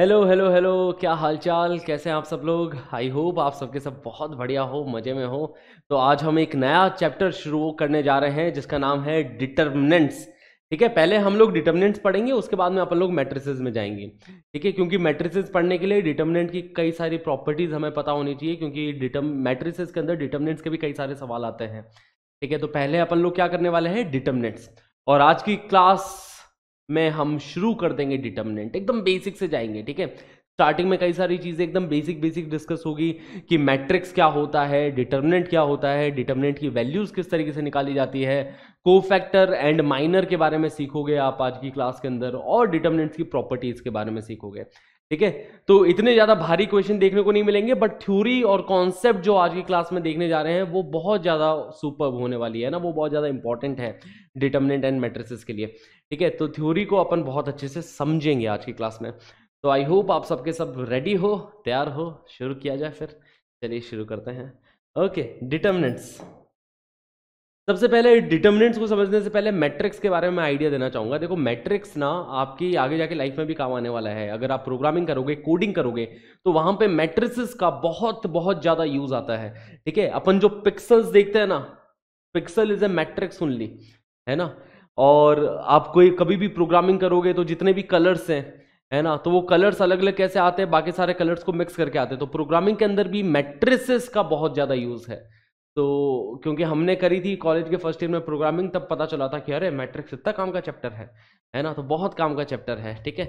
Hello hello hello क्या हालचाल कैसे हैं आप सब लोग आई होप आप सबके सब बहुत बढ़िया हो मज़े में हो तो आज हम एक नया चैप्टर शुरू करने जा रहे हैं जिसका नाम है डिटर्मिनेंट्स ठीक है पहले हम लोग डिटर्मिनेंट्स पढ़ेंगे उसके बाद में अपन लोग मैट्रिसेस में जाएंगे ठीक है क्योंकि मैट्रिसेस पढ़ने के लिए डिटर्मिनेंट की कई सारी प्रॉपर्टीज़ हमें पता होनी चाहिए क्योंकि डिटर्म मैट्रिसेस के अंदर डिटर्मिनेंट्स के भी कई सारे सवाल आते हैं ठीक है तो पहले अपन लोग क्या करने वाले हैं डिटर्मिनेंट्स और आज की क्लास में हम शुरू कर देंगे डिटर्मिनेंट एकदम बेसिक से जाएंगे ठीक है स्टार्टिंग में कई सारी चीज़ें एकदम बेसिक बेसिक डिस्कस होगी कि मैट्रिक्स क्या होता है डिटर्मिनेंट क्या होता है डिटर्मिनेंट की वैल्यूज़ किस तरीके से निकाली जाती है को फैक्टर एंड माइनर के बारे में सीखोगे आप आज की क्लास के अंदर और डिटर्मिनेंट्स की प्रॉपर्टीज़ के बारे में सीखोगे ठीक है तो इतने ज़्यादा भारी क्वेश्चन देखने को नहीं मिलेंगे बट थ्योरी और कॉन्सेप्ट जो आज की क्लास में देखने जा रहे हैं वो बहुत ज़्यादा सुपर होने वाली है ना वो बहुत ज़्यादा इंपॉर्टेंट है डिटर्मिनेंट एंड मेट्रिस के लिए ठीक है तो थ्योरी को अपन बहुत अच्छे से समझेंगे आज की क्लास में तो आई होप आप सबके सब रेडी हो तैयार हो शुरू किया जाए फिर चलिए शुरू करते हैं ओके डिटर्मिनेंट्स सबसे पहले डिटर्मिनेंट्स को समझने से पहले मैट्रिक्स के बारे में आइडिया देना चाहूंगा देखो मैट्रिक्स ना आपकी आगे जाके लाइफ में भी काम आने वाला है अगर आप प्रोग्रामिंग करोगे कोडिंग करोगे तो वहां पे मैट्रिक्स का बहुत बहुत ज़्यादा यूज़ आता है ठीक है अपन जो पिक्सल्स देखते हैं ना pixel is a matrix only है ना और आप कोई कभी भी प्रोग्रामिंग करोगे तो जितने भी कलर्स हैं है ना तो वो कलर्स अलग अलग कैसे आते हैं बाकी सारे कलर्स को मिक्स करके आते हैं तो प्रोग्रामिंग के अंदर भी मैट्रिसेस का बहुत ज़्यादा यूज़ है तो क्योंकि हमने करी थी कॉलेज के फर्स्ट ईयर में प्रोग्रामिंग तब पता चला था कि अरे मैट्रिक्स इतना काम का चैप्टर है है ना तो बहुत काम का चैप्टर है ठीक है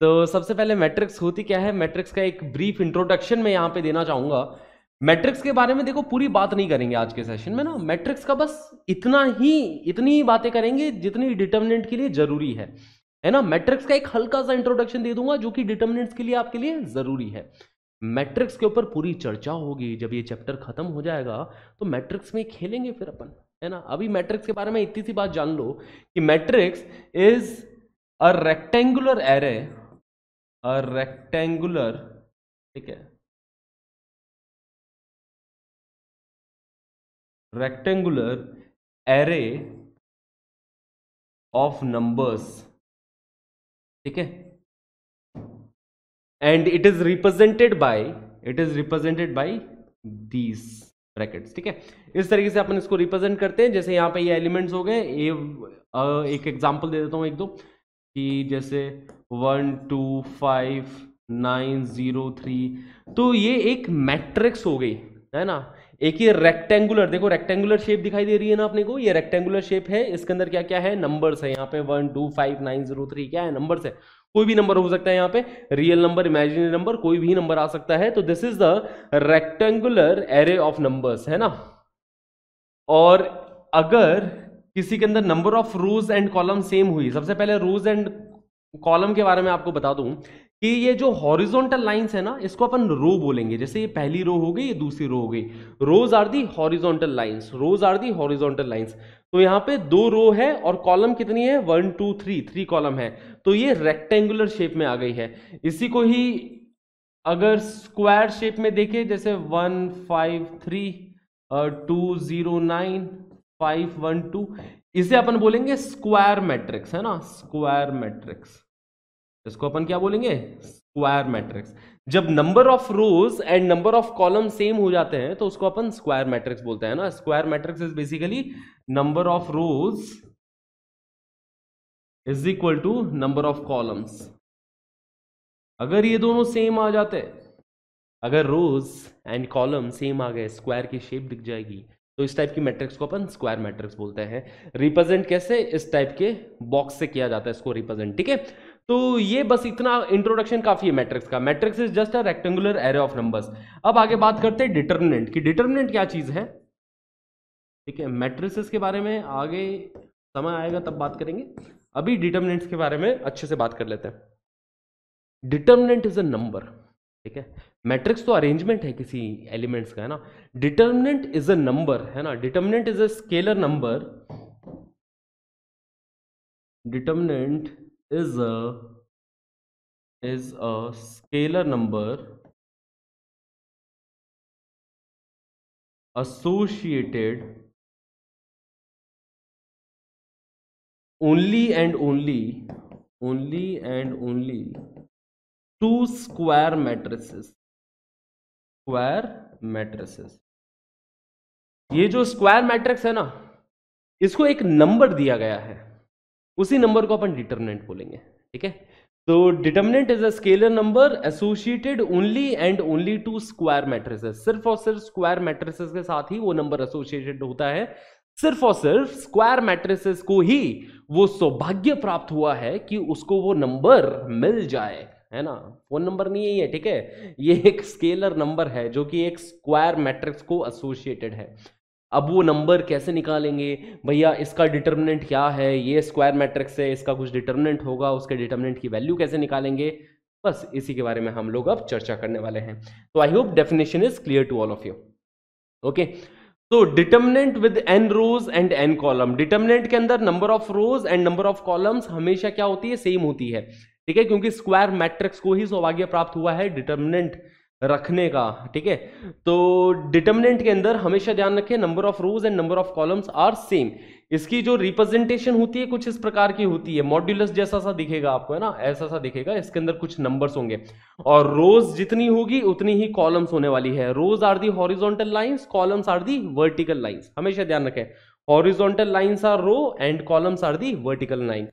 तो सबसे पहले मैट्रिक्स होती क्या है मैट्रिक्स का एक ब्रीफ इंट्रोडक्शन मैं यहाँ पे देना चाहूँगा मैट्रिक्स के बारे में देखो पूरी बात नहीं करेंगे आज के सेशन में ना मैट्रिक्स का बस इतना ही इतनी ही बातें करेंगे जितनी डिटर्मिनेंट के लिए जरूरी है है ना मैट्रिक्स का एक हल्का सा इंट्रोडक्शन दे दूंगा जो कि डिटर्मिनेंट्स के लिए आपके लिए जरूरी है मैट्रिक्स के ऊपर पूरी चर्चा होगी जब ये चैप्टर खत्म हो जाएगा तो मैट्रिक्स में खेलेंगे फिर अपन है ना अभी मैट्रिक्स के बारे में इतनी सी बात जान लो कि matrix is a rectangular array a rectangular ठीक है rectangular array of numbers ठीक है and it is represented by it is represented by these brackets ठीक है इस तरीके से अपन इसको रिप्रेजेंट करते हैं जैसे यहां पे ये एलिमेंट्स हो गए ए एक एग्जांपल दे देता हूं एक दो कि जैसे one two five nine zero three तो ये एक मैट्रिक्स हो गई है ना एक ये रेक्टेंगुलर देखो रेक्टेंगुलर शेप दिखाई दे रही है ना अपने को ये रेक्टेंगुलर शेप है इसके अंदर क्या क्या है नंबर्स है यहाँ पे one two five nine zero three क्या है नंबर्स है कोई भी नंबर हो सकता है यहाँ पे रियल नंबर इमेजिनरी नंबर कोई भी नंबर आ सकता है तो this is the rectangular array of numbers है ना और अगर किसी के अंदर number of rows and column same हुई सबसे पहले रोज एंड कॉलम के बारे में आपको बता दूं कि ये जो हॉरिजॉन्टल लाइंस है ना इसको अपन रो बोलेंगे जैसे ये पहली रो हो गई ये दूसरी रो हो गई rows are the horizontal lines rows are the horizontal lines तो यहाँ पे दो रो है और कॉलम कितनी है one two three three column है तो ये रेक्टेंगुलर शेप में आ गई है इसी को ही अगर स्क्वायर शेप में देखे जैसे one five three two zero nine five one two इसे अपन बोलेंगे स्क्वायर मैट्रिक्स है ना स्क्वायर मैट्रिक्स इसको अपन क्या बोलेंगे स्क्वायर मैट्रिक्स जब number of rows and number of column same हो जाते हैं तो उसको अपन स्क्वायर मैट्रिक्स बोलते हैं ना square matrix is basically number of rows is equal to number of columns अगर ये दोनों सेम आ जाते अगर रोज एंड कॉलम सेम आ गए स्क्वायर की शेप दिख जाएगी तो इस टाइप की मैट्रिक्स को अपन स्क्वायर मैट्रिक्स बोलते हैं रिप्रेजेंट कैसे इस टाइप के बॉक्स से किया जाता है इसको रिप्रेजेंट ठीक है तो ये बस इतना इंट्रोडक्शन काफी है मैट्रिक्स का matrix is just a rectangular array of numbers अब आगे बात करते हैं डिटर्मिनेंट की डिटर्मिनेंट क्या चीज है ठीक है मैट्रिक्स के बारे में आगे समय आएगा तब बात करेंगे अभी डिटर्मिनेंट्स के बारे में अच्छे से बात कर लेते हैं डिटर्मिनेंट इज अ नंबर ठीक है मैट्रिक्स तो अरेंजमेंट है किसी एलिमेंट्स का है ना डिटर्मिनेंट इज अ नंबर है ना determinant is a scalar number determinant is a is a scalar number associated only and only only and only two square matrices square matrices ये जो स्क्वायर मैट्रिक्स है ना इसको एक नंबर दिया गया है उसी नंबर को अपन डिटर्मिनेंट बोलेंगे ठीक है तो determinant is a scalar number associated only and only to square matrices सिर्फ और सिर्फ स्क्वायर मैट्रिसेस के साथ ही वो नंबर एसोसिएटेड होता है सिर्फ और सिर्फ स्क्वायर मैट्रिसेस को ही वो सौभाग्य प्राप्त हुआ है कि उसको वो नंबर मिल जाए है ना फोन नंबर नहीं यही है ठीक है ये एक स्केलर नंबर है जो कि एक स्क्वायर मैट्रिक्स को एसोसिएटेड है अब वो नंबर कैसे निकालेंगे भैया इसका डिटर्मिनेंट क्या है ये स्क्वायर मैट्रिक्स है इसका कुछ डिटर्मिनेंट होगा उसके डिटर्मिनेंट की वैल्यू कैसे निकालेंगे बस इसी के बारे में हम लोग अब चर्चा करने वाले हैं तो I hope definition is clear to all of you okay तो determinant with N rows and N column determinant के अंदर number of rows and number of columns हमेशा क्या होती है सेम होती है ठीक है क्योंकि स्क्वायर मैट्रिक्स को ही सौभाग्य प्राप्त हुआ है डिटर्मिनेंट रखने का ठीक है तो डिटर्मिनेंट के अंदर हमेशा ध्यान रखें number of rows and number of columns are same इसकी जो रिप्रेजेंटेशन होती है कुछ इस प्रकार की होती है मॉड्यूलस जैसा सा दिखेगा आपको है ना ऐसा सा दिखेगा इसके अंदर कुछ नंबर्स होंगे और रोज जितनी होगी उतनी ही कॉलम्स होने वाली है rows are the horizontal lines columns are the vertical lines हमेशा ध्यान रखें horizontal lines are row and columns are the vertical line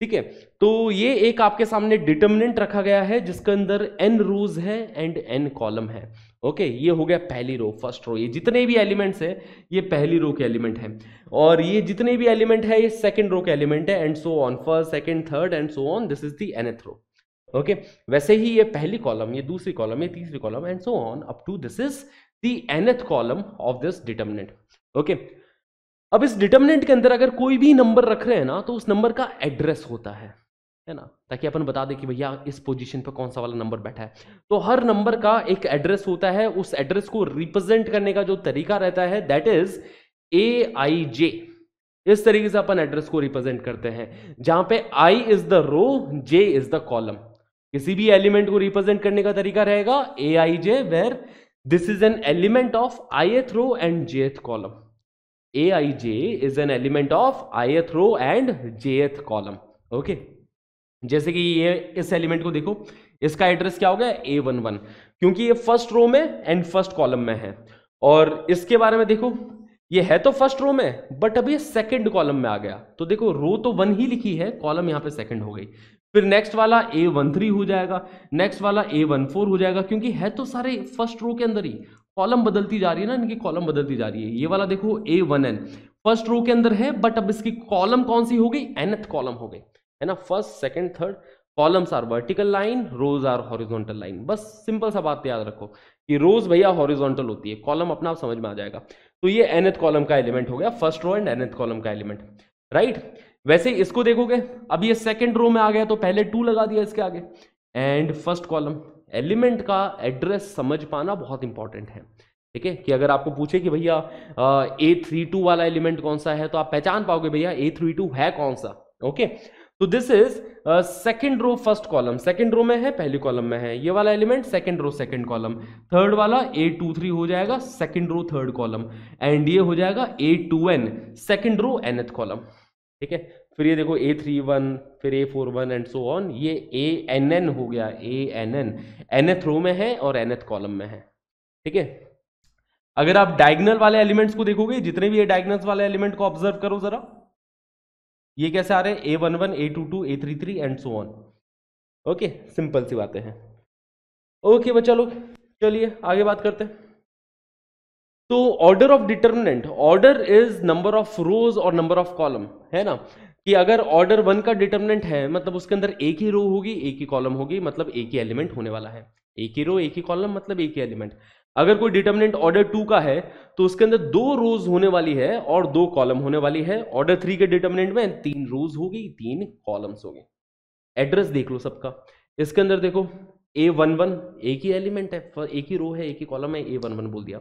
ठीक है तो ये एक आपके सामने डिटर्मिनेंट रखा गया है जिसके अंदर एन रोज है एंड एन कॉलम है ओके ये हो गया पहली रो फर्स्ट रो ये जितने भी एलिमेंट्स है ये पहली रो के एलिमेंट है और ये जितने भी एलिमेंट है ये सेकंड रो के एलिमेंट है and so on first second third and so on this is the nth row okay वैसे ही ये पहली कॉलम ये दूसरी कॉलम ये तीसरी column and so on up to this is the nth column of this determinant okay अब इस डिटर्मिनेंट के अंदर अगर कोई भी नंबर रख रहे हैं ना तो उस नंबर का एड्रेस होता है है ना ताकि अपन बता दें कि भैया इस पोजीशन पर कौन सा वाला नंबर बैठा है तो हर नंबर का एक एड्रेस होता है उस एड्रेस को रिप्रेजेंट करने का जो तरीका रहता है दैट इज ए आई जे इस तरीके से अपन एड्रेस को रिप्रेजेंट करते हैं जहां पे I is the row J is the column किसी भी एलिमेंट को रिप्रेजेंट करने का तरीका रहेगा A I J where this is an element of I th row and J th column A I J is an element of I th row and J th column okay जैसे कि ये इस element को देखो इसका address क्या हो गया ए वन वन क्योंकि ये फर्स्ट रो में एंड फर्स्ट कॉलम में है और इसके बारे में देखो ये है तो फर्स्ट रो में बट अब ये सेकंड कॉलम में आ गया तो देखो रो तो वन ही लिखी है कॉलम यहां पे सेकंड हो गई फिर नेक्स्ट वाला ए वन थ्री हो जाएगा नेक्स्ट वाला ए वन फोर हो जाएगा क्योंकि है तो सारे फर्स्ट रो के अंदर ही कॉलम बदलती जा रही है ना इनकी कॉलम बदलती जा रही है ये वाला देखो A one N first row के अंदर है बट अब इसकी कॉलम कौन सी हो गई एनथ कॉलम हो गई है ना first second third columns are vertical line rows are horizontal line बस सिंपल सा बात याद रखो कि रोज भैया हॉरिजोंटल होती है कॉलम अपना आप समझ में आ जाएगा तो ये एनथ कॉलम का एलिमेंट हो गया first row and nth column का एलिमेंट राइट वैसे इसको देखोगे अब ये सेकेंड रो में आ गया तो पहले टू लगा दिया इसके आगे एंड फर्स्ट कॉलम एलिमेंट का एड्रेस समझ पाना बहुत इंपॉर्टेंट है ठीक है कि अगर आपको पूछे कि भैया ए थ्री टू वाला एलिमेंट कौन सा है तो आप पहचान पाओगे भैया ए थ्री टू है कौन सा ओके तो this is second row first column second row में है पहली कॉलम में है ये वाला element second row second column third वाला ए टू थ्री हो जाएगा second row third column and ये हो जाएगा A two N second row nth column ठीक है फिर ये देखो ए थ्री वन फिर A four one and so on ये ए एन एन हो गया ए एन एन एन एथ रो में है और एन एथ कॉलम में है ठीक है अगर आप डायगनल वाले एलिमेंट्स को देखोगे जितने भी ये डायगनल वाले एलिमेंट को ऑब्जर्व करो जरा ये कैसे आ रहे हैं A one one A two two A three three and so on okay simple सी बातें हैं ओके बच्चा लोग चलिए आगे बात करते हैं तो order of determinant order is number of rows और नंबर ऑफ कॉलम है ना कि अगर ऑर्डर वन का डिटर्मिनेंट है मतलब उसके अंदर एक ही रो होगी एक ही कॉलम होगी मतलब एक ही एलिमेंट होने वाला है एक ही रो एक ही कॉलम मतलब एक ही एलिमेंट अगर कोई डिटर्मिनेंट ऑर्डर टू का है तो उसके अंदर दो रोज होने वाली है और दो कॉलम होने वाली है ऑर्डर थ्री के डिटर्मिनेंट में तीन रोज होगी तीन कॉलम्स होगी एड्रेस देख लो सबका इसके अंदर देखो ए वन वन एक ही एलिमेंट है एक ही रो है एक ही कॉलम है ए वन वन बोल दिया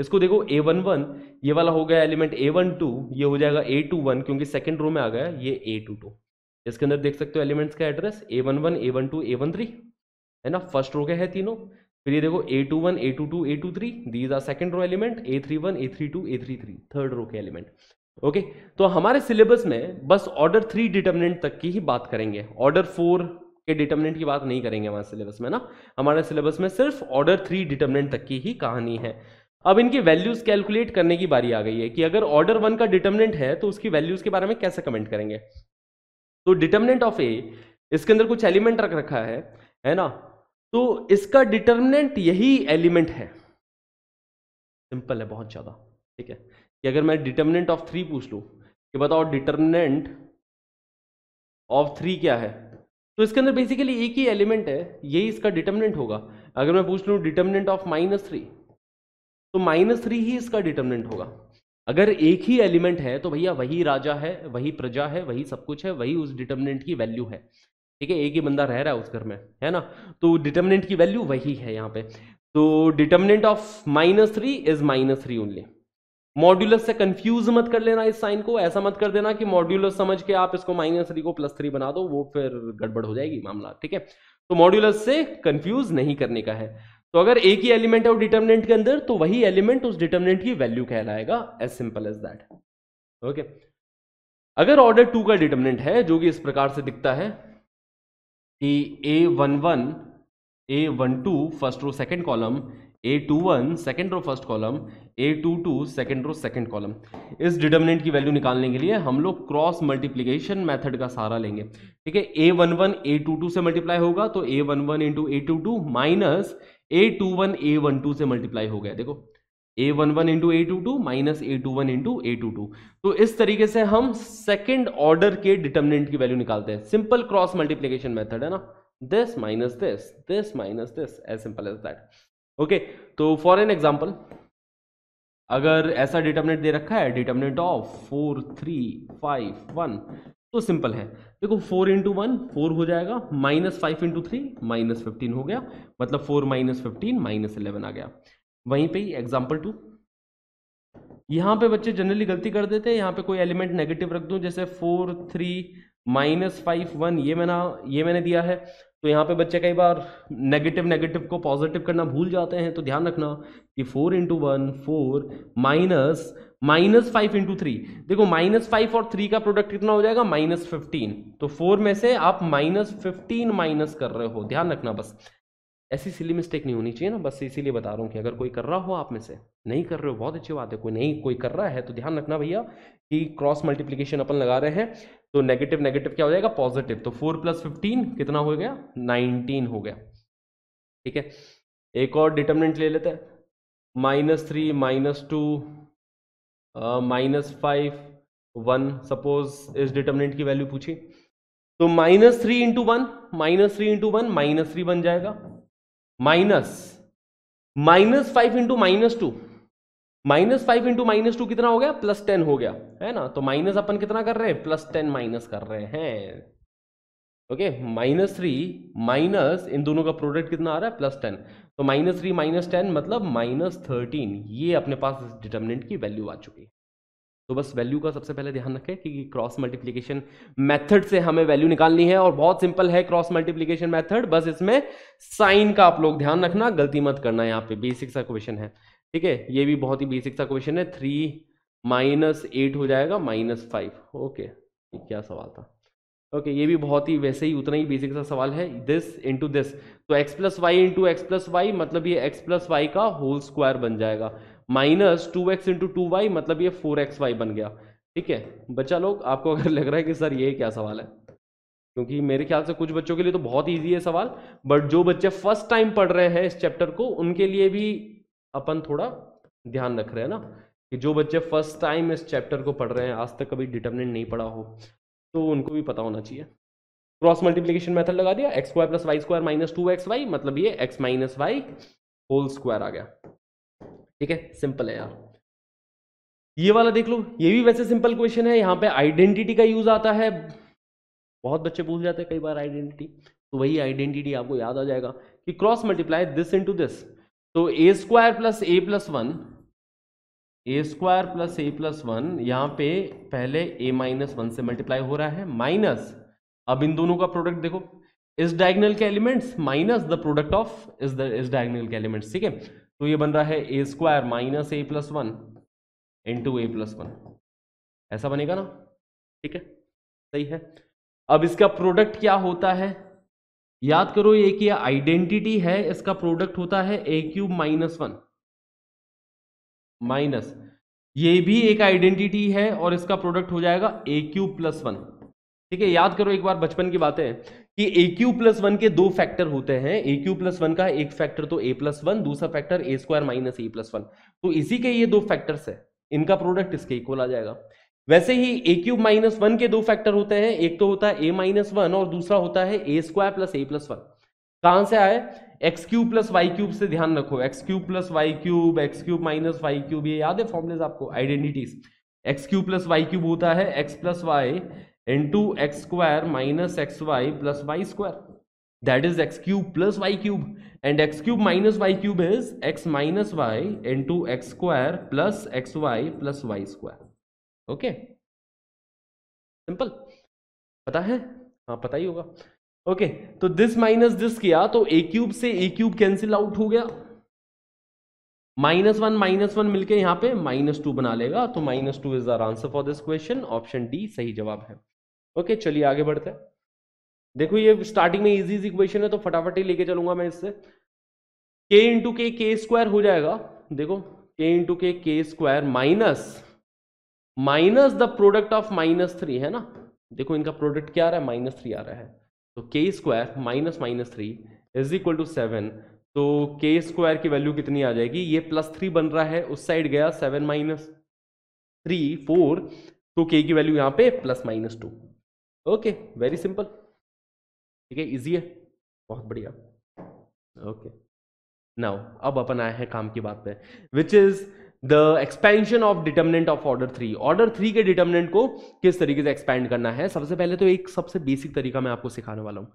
इसको देखो ए वन वन ये वाला हो गया एलिमेंट ए वन टू ये हो जाएगा ए टू वन क्योंकि सेकेंड रो में आ गया ये ए टू टू इसके अंदर देख सकते हो एलिमेंट्स का address A one one A one two A one three है ना फर्स्ट रो के है तीनों फिर ये देखो A two one A two two A two three these are second row element A three one A three two A three three third row के element okay तो हमारे सिलेबस में बस ऑर्डर थ्री डिटर्मिनेंट तक की ही बात करेंगे order four के डिटर्मिनेंट की बात नहीं करेंगे हमारे सिलेबस में ना हमारे सिलेबस में सिर्फ ऑर्डर थ्री डिटर्मिनेंट तक की ही कहानी है अब इनकी वैल्यूज कैलकुलेट करने की बारी आ गई है कि अगर ऑर्डर वन का डिटर्मिनेंट है तो उसकी वैल्यूज के बारे में कैसे कमेंट करेंगे तो डिटर्मिनेंट ऑफ ए इसके अंदर कुछ एलिमेंट रख रखा है है ना तो इसका डिटर्मिनेंट यही एलिमेंट है सिंपल है बहुत ज़्यादा ठीक है कि अगर मैं डिटर्मिनेंट ऑफ थ्री पूछ लू कि बताओ डिटर्मिनेंट ऑफ थ्री क्या है तो इसके अंदर बेसिकली एक ही एलिमेंट है यही इसका डिटर्मिनेंट होगा अगर मैं पूछ लू डिटर्मिनेंट ऑफ माइनस थ्री तो माइनस थ्री ही इसका डिटर्मिनेंट होगा अगर एक ही एलिमेंट है तो भैया वही राजा है वही प्रजा है वही सब कुछ है वही उस डिटर्मिनेंट की वैल्यू है ठीक है एक ही बंदा रह रहा है उस घर में है ना तो डिटर्मिनेंट की वैल्यू वही है यहाँ पे तो determinant of minus three is minus three only modulus से कंफ्यूज मत कर लेना इस साइन को ऐसा मत कर देना कि मॉड्यूलस समझ के आप इसको माइनस थ्री को प्लस थ्री बना दो वो फिर गड़बड़ हो जाएगी मामला ठीक है तो मॉड्यूलस से कंफ्यूज नहीं करने का है तो अगर एक ही एलिमेंट है वो डिटर्मिनेंट के अंदर तो वही एलिमेंट उस डिटर्मिनेंट की वैल्यू कहलाएगा as simple as that okay अगर ऑर्डर टू का डिटर्मिनेंट है जो कि इस प्रकार से दिखता है कि A one one A one two first row second column A two one second row first column A two two second row second column इस डिटर्मिनेंट की वैल्यू निकालने के लिए हम लोग क्रॉस मल्टीप्लीकेशन मैथड का सहारा लेंगे ठीक है ए वन वन ए टू टू से मल्टीप्लाई होगा तो A one one into A two two minus A two one A one two से मल्टीप्लाई हो गया देखो A one one into A two two minus A two one into A two two तो इस तरीके से हम सेकेंड ऑर्डर के डिटर्मिनेंट की वैल्यू निकालते हैं सिंपल क्रॉस मल्टीप्लीकेशन मेथड है ना this minus this this minus this as simple as that okay तो फॉर एन एग्जाम्पल अगर ऐसा डिटर्मिनेंट दे रखा है determinant of four three five one तो सिंपल है देखो फोर इंटू वन फोर हो जाएगा minus five into three minus fifteen हो गया मतलब four minus fifteen minus eleven आ गया वहीं पे ही एग्जाम्पल टू यहाँ पे बच्चे जनरली गलती कर देते हैं यहाँ पे कोई एलिमेंट नेगेटिव रख दूँ जैसे four three minus five one ये मैंने ये मैंने दिया है तो यहाँ पे बच्चे कई बार नेगेटिव नेगेटिव को पॉजिटिव करना भूल जाते हैं तो ध्यान रखना कि four into one four minus minus five into three देखो माइनस फाइव और थ्री का प्रोडक्ट कितना हो जाएगा माइनस फिफ्टीन तो फोर में से आप माइनस फिफ्टीन माइनस कर रहे हो ध्यान रखना बस ऐसी सिली मिस्टेक नहीं होनी चाहिए ना बस इसीलिए बता रहा हूँ कि अगर कोई कर रहा हो आप में से नहीं कर रहे हो बहुत अच्छी बात है कोई नहीं कोई कर रहा है तो ध्यान रखना भैया कि क्रॉस मल्टीप्लीकेशन अपन लगा रहे हैं तो नेगेटिव नेगेटिव क्या हो जाएगा पॉजिटिव तो फोर प्लस फिफ्टीन कितना हो गया नाइनटीन हो गया ठीक है एक और डिटर्मिनेंट ले लेते हैं minus three minus two minus five one suppose इस डिटर्मिनेंट की वैल्यू पूछी तो minus three into one minus three into one minus three बन जाएगा minus minus five into minus two minus five into minus two कितना हो गया plus ten हो गया है ना तो माइनस अपन कितना कर रहे हैं प्लस टेन माइनस कर रहे हैं ओके माइनस थ्री माइनस इन दोनों का प्रोडक्ट कितना आ रहा है प्लस टेन तो माइनस थ्री माइनस टेन मतलब माइनस थर्टीन ये अपने पास डिटर्मिनेंट की वैल्यू आ चुकी है तो बस वैल्यू का सबसे पहले ध्यान रखें कि क्रॉस मल्टीप्लीकेशन मेथड से हमें वैल्यू निकालनी है और बहुत सिंपल है क्रॉस मल्टीप्लीकेशन मेथड बस इसमें साइन का आप लोग ध्यान रखना गलती मत करना यहाँ पे बेसिक सा क्वेश्चन है ठीक है ये भी बहुत ही बेसिक सा क्वेश्चन है थ्री माइनस एट हो जाएगा माइनस फाइव ओके क्या सवाल था ओके okay, ये भी बहुत ही वैसे ही उतना ही बेसिक सा सवाल है दिस इंटू दिस तो X plus Y into X plus Y मतलब ये एक्स प्लस वाई का होल स्क्वायर बन जाएगा minus two X into two Y मतलब ये फोर एक्स वाई बन गया ठीक है बच्चा लोग आपको अगर लग रहा है कि सर ये क्या सवाल है क्योंकि मेरे ख्याल से कुछ बच्चों के लिए तो बहुत ईजी है सवाल बट जो बच्चे फर्स्ट टाइम पढ़ रहे हैं इस चैप्टर को उनके लिए भी अपन थोड़ा ध्यान रख रहे हैं ना कि जो बच्चे फर्स्ट टाइम इस चैप्टर को पढ़ रहे हैं आज तक कभी डिटर्मिनेंट नहीं पढ़ा हो तो उनको भी पता होना चाहिए क्रॉस मल्टीप्लीकेशन मेथड लगा दिया X square plus Y square minus two X Y मतलब ये X minus Y whole square आ गया ठीक है सिंपल है यार ये वाला देख लो ये भी वैसे सिंपल क्वेश्चन है यहाँ पे आइडेंटिटी का यूज आता है बहुत बच्चे पूछ जाते हैं कई बार आइडेंटिटी तो वही आइडेंटिटी आपको याद आ जाएगा कि cross multiply this into this तो A square plus A plus one A square plus A plus one यहाँ पे पहले ए माइनस वन से मल्टीप्लाई हो रहा है माइनस अब इन दोनों का प्रोडक्ट देखो इस डायगनल के elements minus the product of इस डायगनल के एलिमेंट्स ठीक है तो ये बन रहा है ए square minus A plus one into A plus one ऐसा बनेगा ना ठीक है सही है अब इसका प्रोडक्ट क्या होता है याद करो एक कि आइडेंटिटी है इसका प्रोडक्ट होता है A cube minus one minus ये भी एक आइडेंटिटी है और इसका प्रोडक्ट हो जाएगा ए क्यूब प्लस वन ठीक है याद करो एक बार बचपन की बातें कि ए क्यू प्लस वन के दो फैक्टर होते हैं ए क्यू प्लस वन का एक फैक्टर तो ए प्लस वन दूसरा factor a square minus A plus one तो इसी के ये दो फैक्टर्स है इनका प्रोडक्ट इसके इक्वल आ जाएगा वैसे ही ए क्यूब माइनस वन के दो फैक्टर होते हैं एक तो होता है ए माइनस वन और दूसरा होता है ए स्क्वायर प्लस ए प्लस वन कहां से आए x cube plus y cube से ध्यान रखो x cube plus y cube x cube minus y cube ये याद है फॉर्मुलेज आपको identities x cube plus y cube होता है x plus Y into x square minus x y plus Y square that is x cube plus y cube and x cube minus y cube is x minus y into x square plus x y plus Y square okay simple पता है हाँ पता ही होगा okay okay, तो this minus this किया तो ए cube से ए क्यूब कैंसिल आउट हो गया माइनस वन माइनस वन मिलकर यहां पे माइनस टू बना लेगा तो minus two is our answer for this question option D सही जवाब है ओके चलिए आगे बढ़ते हैं देखो ये स्टार्टिंग में इजी इजी क्वेश्चन है तो फटाफट ही लेके चलूंगा मैं इससे के इंटू के के स्क्वायर हो जाएगा देखो के into k k square minus minus the product of minus three है ना देखो इनका प्रोडक्ट क्या आ रहा है माइनस थ्री आ रहा है तो k square minus minus three is equal to seven तो के स्क्वायर की वैल्यू कितनी आ जाएगी ये प्लस थ्री बन रहा है उस साइड गया सेवन माइनस थ्री फोर तो के की वैल्यू यहाँ पे plus minus two okay very simple ठीक है इजी है बहुत बढ़िया ओके नाउ अब अपन आए हैं काम की बात पे which is the expansion of determinant of order three order three के डिटर्मिनेंट को किस तरीके से एक्सपेंड करना है सबसे पहले तो एक सबसे बेसिक तरीका मैं आपको सिखाने वाला हूं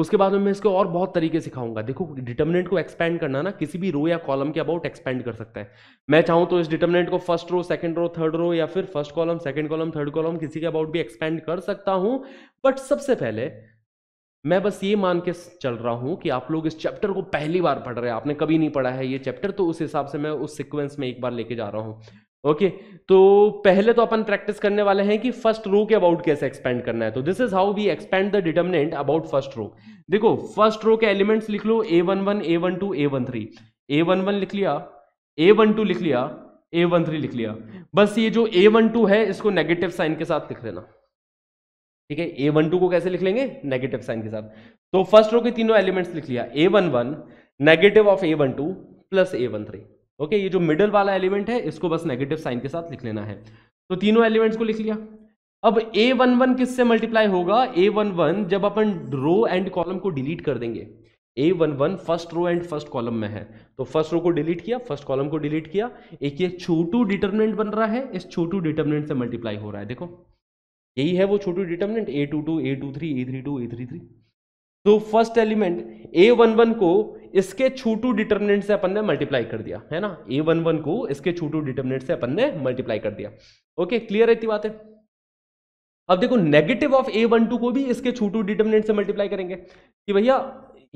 उसके बाद में मैं इसको और बहुत तरीके सिखाऊंगा देखो डिटर्मिनेंट को एक्सपेंड करना ना किसी भी रो या कॉलम के अबाउट एक्सपेंड कर सकता है मैं चाहूँ तो इस डिटर्मिनेंट को first row second row third row या फिर first column second column third column किसी के अबाउट भी एक्सपेंड कर सकता हूँ बट सबसे पहले मैं बस ये मान के चल रहा हूँ कि आप लोग इस चैप्टर को पहली बार पढ़ रहे हैं आपने कभी नहीं पढ़ा है ये चैप्टर तो उस हिसाब से मैं उस सिक्वेंस में एक बार लेके जा रहा हूँ ओके तो पहले तो अपन प्रैक्टिस करने वाले हैं कि फर्स्ट रो के अबाउट कैसे एक्सपेंड करना है तो this is how we expand the determinant about first row देखो फर्स्ट रो के एलिमेंट्स लिख लो ए वन वन ए वन टू ए वन थ्री ए वन वन लिख लिया ए वन टू लिख लिया ए वन थ्री लिख लिया बस ये जो ए वन टू है इसको नेगेटिव साइन के साथ लिख लेना ठीक है ए वन टू को कैसे लिख लेंगे नेगेटिव साइन के साथ तो फर्स्ट रो के तीनों एलिमेंट्स लिख लिया a one one negative of A one two plus A one three okay ये जो मिडल वाला एलिमेंट है इसको बस नेगेटिव साइन के साथ लिख लेना है तो तीनों एलिमेंट्स को लिख लिया अब ए वन वन किससे मल्टीप्लाई होगा ए वन वन जब अपन रो एंड कॉलम को डिलीट कर देंगे a one one first row and first column में है तो फर्स्ट रो को डिलीट किया फर्स्ट कॉलम को डिलीट किया एक ये छोटू डिटर्मिनेंट बन रहा है इस छोटू डिटर्मिनेंट से मल्टीप्लाई हो रहा है देखो यही है वो छोटू determinant a two two A two three A three two A three three तो फर्स्ट एलिमेंट ए वन वन को इसके छूटू डिटर्मिनेंट से अपन ने मल्टीप्लाई कर दिया है ना ए वन वन को इसके छूटू डिटर्मिनेंट से अपन ने मल्टीप्लाई कर दिया ओके क्लियर रहती बात है अब देखो negative of A one two को भी इसके छूटू डिटर्मिनेंट से मल्टीप्लाई करेंगे कि भैया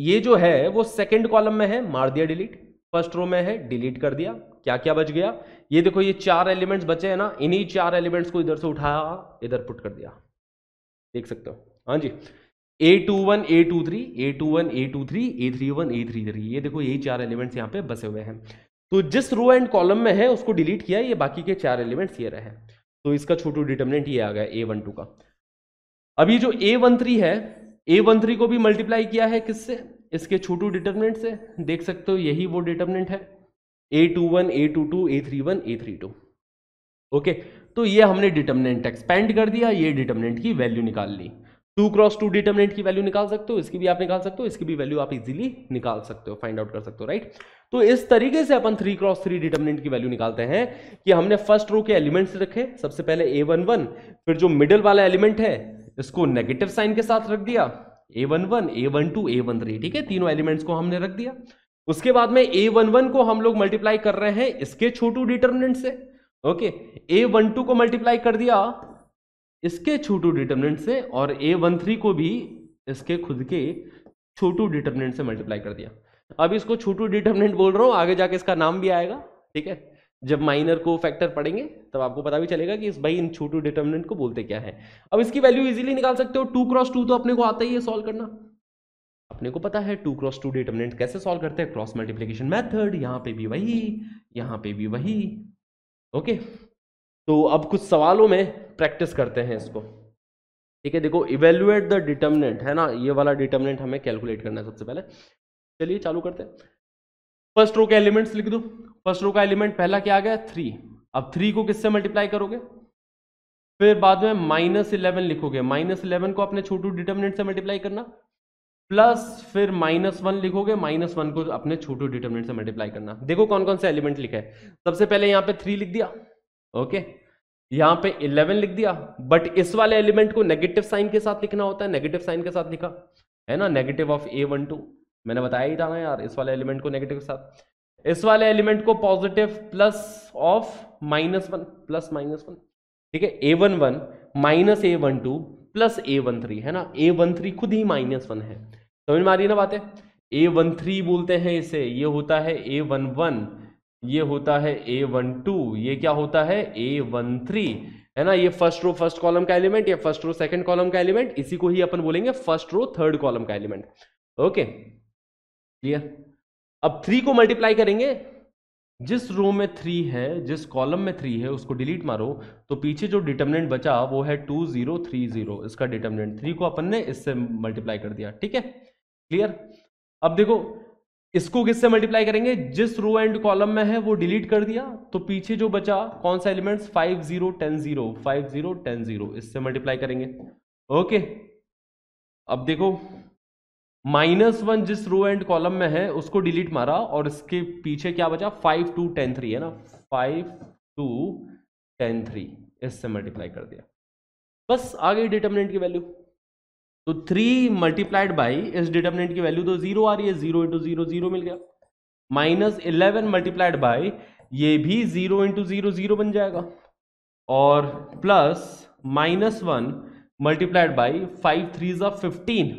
ये जो है वो सेकेंड कॉलम में है मार दिया डिलीट फर्स्ट रो में है डिलीट कर दिया क्या क्या बच गया ये देखो ये चार एलिमेंट्स बचे हैं ना इन्हीं चार एलिमेंट्स को इधर से उठाया इधर पुट कर दिया देख सकते हो हाँ जी a two one A two three A two one A two three A three one A three three ये देखो यही चार एलिमेंट्स यहाँ पे बसे हुए हैं तो जिस रो एंड कॉलम में है उसको डिलीट किया ये बाकी के चार एलिमेंट्स ये रहे तो इसका छोटू डिटर्मिनेंट ये आ गया ए वन टू का अभी जो ए वन थ्री है ए वन थ्री को भी मल्टीप्लाई किया है किससे इसके छोटू डिटर्मिनेंट से देख सकते हो यही वो डिटर्मिनेंट है ए टू वन ए टू टू ए थ्री वन ए थ्री टू ओके तो ये हमने डिटर्मिनेंट एक्सपेंड कर दिया ये डिटर्मिनेंट की वैल्यू निकाल ली टू क्रॉस टू डिटर्मिनेंट की वैल्यू निकाल सकते हो इसकी भी आप निकाल सकते हो इसकी भी वैल्यू आप इजीली निकाल सकते हो फाइंड आउट कर सकते हो राइट तो इस तरीके से अपन थ्री क्रॉस थ्री डिटर्मिनेंट की वैल्यू निकालते हैं कि हमने फर्स्ट रो के एलिमेंट्स रखे सबसे पहले ए वन वन फिर जो मिडल वाला एलिमेंट है इसको नेगेटिव साइन के साथ रख दिया a one one A one two A one three ठीक है तीनों एलिमेंट्स को हमने रख दिया उसके बाद में ए वन वन को हम लोग मल्टीप्लाई कर रहे हैं इसके छोटू डिटर्मिनेंट से ओके ए वन टू को मल्टीप्लाई कर दिया इसके छोटू डिटर्मिनेंट से और ए वन थ्री को भी इसके खुद के छोटू डिटर्मिनेंट से मल्टीप्लाई कर दिया अब इसको छोटू डिटर्मिनेंट बोल रहा हूँ आगे जाके इसका नाम भी आएगा ठीक है जब माइनर को फैक्टर पढ़ेंगे तब आपको पता भी चलेगा कि इस भाई इन छोटू डिटर्मिनेंट को बोलते क्या है अब इसकी वैल्यू इजीली निकाल सकते हो टू क्रॉस टू तो अपने को आता ही है सॉल्व करना अपने को पता है टू क्रॉस टू डिटर्मिनेंट कैसे सॉल्व करते हैं क्रॉस मल्टीप्लीकेशन मैथड यहाँ पे भी वही यहाँ पे भी वही ओके okay? तो अब कुछ सवालों में प्रैक्टिस करते हैं इसको ठीक है देखो इवेल्युएट द डिटर्मिनेंट है ना ये वाला डिटर्मिनेंट हमें कैलकुलेट करना है सबसे पहले चलिए चालू करते हैं फर्स्ट रो के एलिमेंट्स लिख दो फर्स्ट रो का एलिमेंट पहला क्या आ गया थ्री अब थ्री को किससे मल्टीप्लाई करोगे फिर बाद में माइनस इलेवन लिखोगे माइनस इलेवन को अपने छोटू डिटर्मिनेंट से मल्टीप्लाई करना प्लस फिर माइनस वन लिखोगे माइनस वन को अपने छोटू डिटर्मिनेंट से मल्टीप्लाई करना देखो कौन कौन से एलिमेंट लिखा है सबसे पहले यहाँ पे थ्री लिख दिया ओके यहां पे 11 लिख दिया बट इस वाले एलिमेंट को नेगेटिव साइन के साथ लिखना होता है नेगेटिव साइन के साथ लिखा है ना negative of A one two मैंने बताया ही था ना यार इस वाले एलिमेंट को नेगेटिव के साथ इस वाले एलिमेंट को positive plus of minus one plus minus one ठीक है ए one one minus a one two plus A one three है ना ए वन थ्री खुद ही माइनस वन है समझ में आ रही है ना बातें ए वन थ्री बोलते हैं इसे ये होता है ए वन वन ये होता है ए वन टू ये क्या होता है ए वन थ्री है ना ये फर्स्ट रो फर्स्ट कॉलम का एलिमेंट या फर्स्ट रो सेकंड कॉलम का एलिमेंट इसी को ही अपन बोलेंगे फर्स्ट रो थर्ड कॉलम का एलिमेंट ओके क्लियर अब थ्री को मल्टीप्लाई करेंगे जिस रो में थ्री है जिस कॉलम में थ्री है उसको डिलीट मारो तो पीछे जो डिटर्मिनेंट बचा वो है टू जीरो थ्री जीरो इसका डिटर्मिनेंट थ्री को अपन ने इससे मल्टीप्लाई कर दिया ठीक है क्लियर अब देखो इसको किससे मल्टीप्लाई करेंगे जिस रो एंड कॉलम में है वो डिलीट कर दिया तो पीछे जो बचा कौन सा elements five zero ten zero five zero ten zero इससे मल्टीप्लाई करेंगे ओके अब देखो माइनस वन जिस रो एंड कॉलम में है उसको डिलीट मारा और इसके पीछे क्या बचा फाइव टू टेन थ्री है ना फाइव टू टेन थ्री इससे मल्टीप्लाई कर दिया बस आ गई डिटर्मिनेंट की वैल्यू तो थ्री मल्टीप्लाइड बाई इस डिटर्मिनेंट की वैल्यू तो जीरो आ रही है जीरो इंटू जीरो जीरो मिल गया माइनस इलेवन मल्टीप्लाइड बाई ये भी जीरो इंटू जीरो जीरो बन जाएगा और plus minus one multiplied by five three ज़ा फिफ्टीन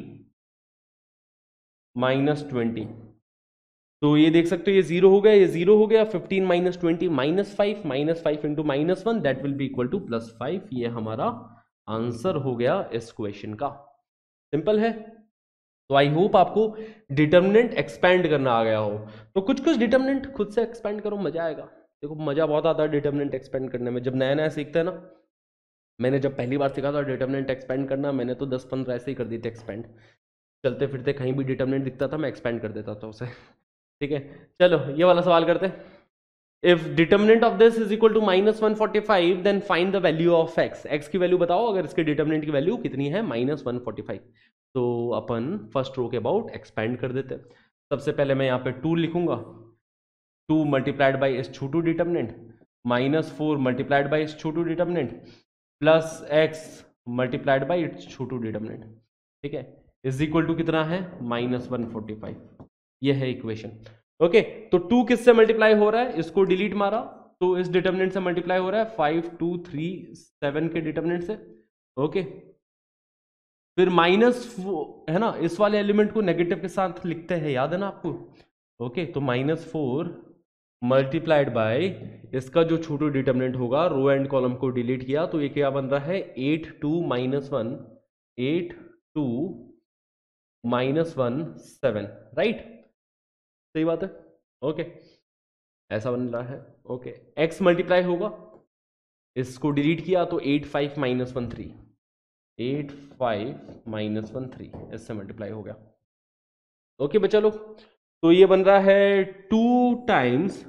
माइनस ट्वेंटी तो ये देख सकते हो ये जीरो हो गया ये जीरो हो गया fifteen minus twenty minus five minus five into minus one that will be equal to plus five ये हमारा आंसर हो गया इस क्वेश्चन का सिंपल है तो आई होप आपको डिटर्मिनेंट एक्सपैंड करना आ गया हो तो कुछ कुछ डिटर्मिनेंट खुद से एक्सपेंड करो मजा आएगा देखो मजा बहुत आता है डिटर्मिनेंट एक्सपेंड करने में जब नया नया सीखते हैं ना मैंने जब पहली बार सीखा था डिटर्मिनेंट एक्सपेंड करना मैंने तो दस पंद्रह ऐसे ही कर दी थी एक्सपेंड चलते फिरते कहीं भी डिटर्मिनेंट दिखता था मैं एक्सपेंड कर देता था उसे ठीक है चलो ये वाला सवाल करते हैं if determinant of this is equal to minus one then find the value the value of x x की वैल्यू बताओ अगर इसके डिटर्मिनेंट की वैल्यू कितनी है माइनस वन फोर्टी फाइव तो अपन फर्स्ट रो के अबाउट एक्सपेंड कर देते हैं सबसे पहले मैं यहाँ पे टू लिखूंगा टू मल्टीप्लाइड बाई एस छू टू determinant minus four multiplied by एस छू टू determinant plus x multiplied by इट्स छू टू डिटर्मिनेंट ठीक है इज इक्वल टू कितना है माइनस वन फोर्टी फाइव यह है इक्वेशन ओके तो टू किससे मल्टीप्लाई हो रहा है इसको डिलीट मारा तो इस डिटर्मिनेंट से मल्टीप्लाई हो रहा है फाइव टू थ्री सेवन के डिटर्मिनेंट से ओके फिर माइनस है ना इस वाले एलिमेंट को नेगेटिव के साथ लिखते हैं याद है ना आपको ओके तो माइनस फोर मल्टीप्लाइड बाय इसका जो छोटो डिटर्मिनेंट होगा रो एंड कॉलम को डिलीट किया तो ये क्या बन रहा है eight two minus one eight two minus one seven right सही बात है ओके ऐसा बन रहा है ओके एक्स मल्टीप्लाई होगा इसको डिलीट किया तो eight five minus one three eight five minus one three इससे मल्टीप्लाई हो गया ओके बच्चा लोग तो ये बन रहा है टू टाइम्स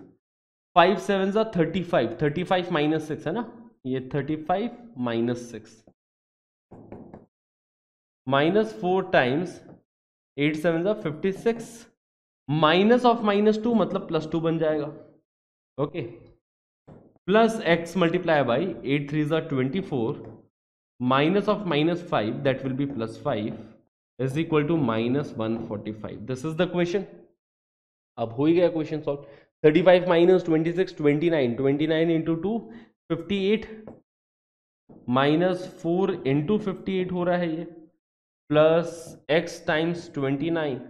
फाइव सेवन सा thirty five thirty five minus six है ना ये thirty five minus six minus four times eight seven सा fifty six minus of minus two मतलब प्लस टू बन जाएगा okay plus x multiply by eight three जो twenty four minus of minus five that will be plus five is equal to minus one forty five this is the question अब हो ही गया question solve thirty five minus twenty six twenty nine twenty nine into two fifty eight minus four into fifty eight हो रहा है ये plus x times twenty nine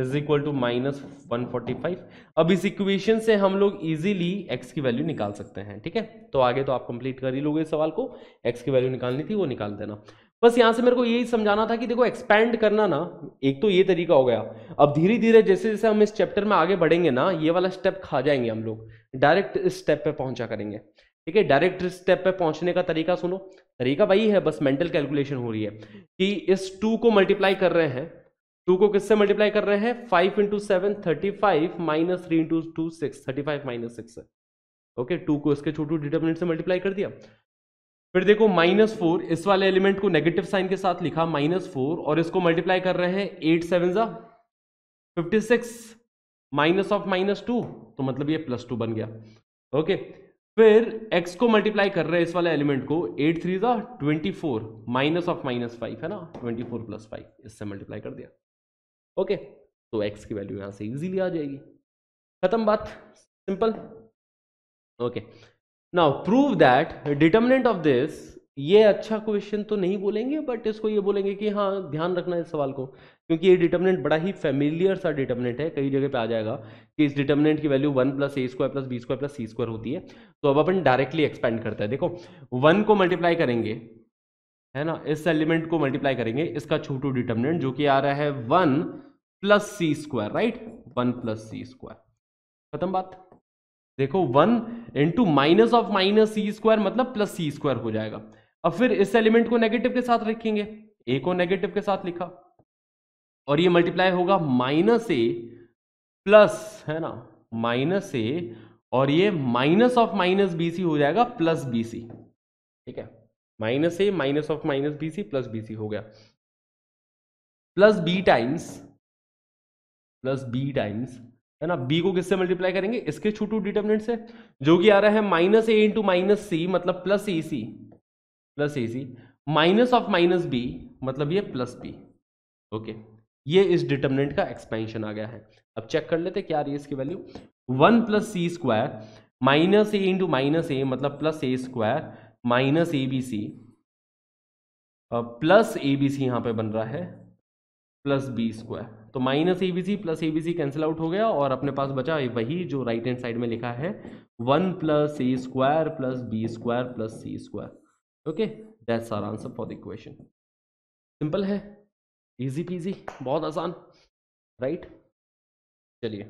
is equal to minus one forty five अब इस equation से हम लोग easily x की वैल्यू निकाल सकते हैं ठीक है तो आगे तो आप कंप्लीट कर ही लोगे इस सवाल को एक्स की वैल्यू निकालनी थी वो निकाल देना बस यहाँ से मेरे को यही समझाना था कि देखो एक्सपैंड करना ना एक तो ये तरीका हो गया अब धीरे धीरे जैसे जैसे हम इस चैप्टर में आगे बढ़ेंगे ना ये वाला स्टेप खा जाएंगे हम लोग डायरेक्ट इस स्टेप पे पहुंचा करेंगे ठीक है डायरेक्ट स्टेप पे पहुंचने का तरीका सुनो तरीका वही है बस मेंटल कैलकुलेशन हो रही है कि इस टू को मल्टीप्लाई कर रहे हैं टू को किससे मल्टीप्लाई कर रहे हैं five into seven thirty five minus three into two six thirty five minus six है ओके टू को इसके छोटू डिटर्मिनेंट से मल्टीप्लाई कर दिया फिर देखो माइनस फोर इस वाले एलिमेंट को नेगेटिव साइन के साथ लिखा माइनस फोर और इसको मल्टीप्लाई कर रहे हैं एट सेवन जा fifty six minus of minus two तो मतलब ये प्लस टू बन गया ओके फिर एक्स को मल्टीप्लाई कर रहे हैं इस वाले एलिमेंट को एट थ्री जा twenty four minus of minus five है ना ट्वेंटी फोर प्लस फाइव इससे मल्टीप्लाई कर दिया ओके तो एक्स की वैल्यू यहाँ से इजीली आ जाएगी खत्म बात simple okay now prove that determinant of this ये अच्छा क्वेश्चन तो नहीं बोलेंगे बट इसको ये बोलेंगे कि हाँ ध्यान रखना इस सवाल को क्योंकि ये डिटर्मिनेंट बड़ा ही फेमिलियर सा डिटर्मिनेंट है कई जगह पे आ जाएगा कि इस डिटर्मिनेंट की वैल्यू वन प्लस ए square plus B square plus सी स्क्वायर होती है तो अब अपन डायरेक्टली एक्सपेंड करते हैं देखो वन को मल्टीप्लाई करेंगे है ना इस एलिमेंट को मल्टीप्लाई करेंगे इसका छोटू डिटर्मिनेंट जो कि आ रहा है वन प्लस सी स्क्वायर राइट वन प्लस सी स्क्वायर खत्म बात देखो one into minus of minus c square मतलब प्लस सी स्क्वायर हो जाएगा अब फिर इस एलिमेंट को नेगेटिव के साथ रखेंगे ए को नेगेटिव के साथ लिखा और ये मल्टीप्लाई होगा माइनस ए प्लस है ना माइनस ए और ये minus of minus B c हो जाएगा प्लस बी सी ठीक है minus a minus of minus B c plus b c हो गया plus b times plus b times है ना बी को किससे मल्टीप्लाई करेंगे इसके छोटू डिटर्मिनेंट से जो कि आ रहा है minus a into minus c मतलब plus a c plus a c minus of minus b मतलब ये प्लस बी ओके ये इस डिटर्मिनेंट का एक्सपेंशन आ गया है अब चेक कर लेते क्या आ रही है इसकी value one plus C square minus a into minus a मतलब plus A square minus A b c plus a b c यहां पर बन रहा है प्लस बी स्क्वायर तो minus A b c plus a b c cancel out हो गया और अपने पास बचा वही जो राइट हैंड साइड में लिखा है one plus A square plus B square plus C square okay that's our answer for the equation simple है इजी पीजी बहुत आसान राइट right? चलिए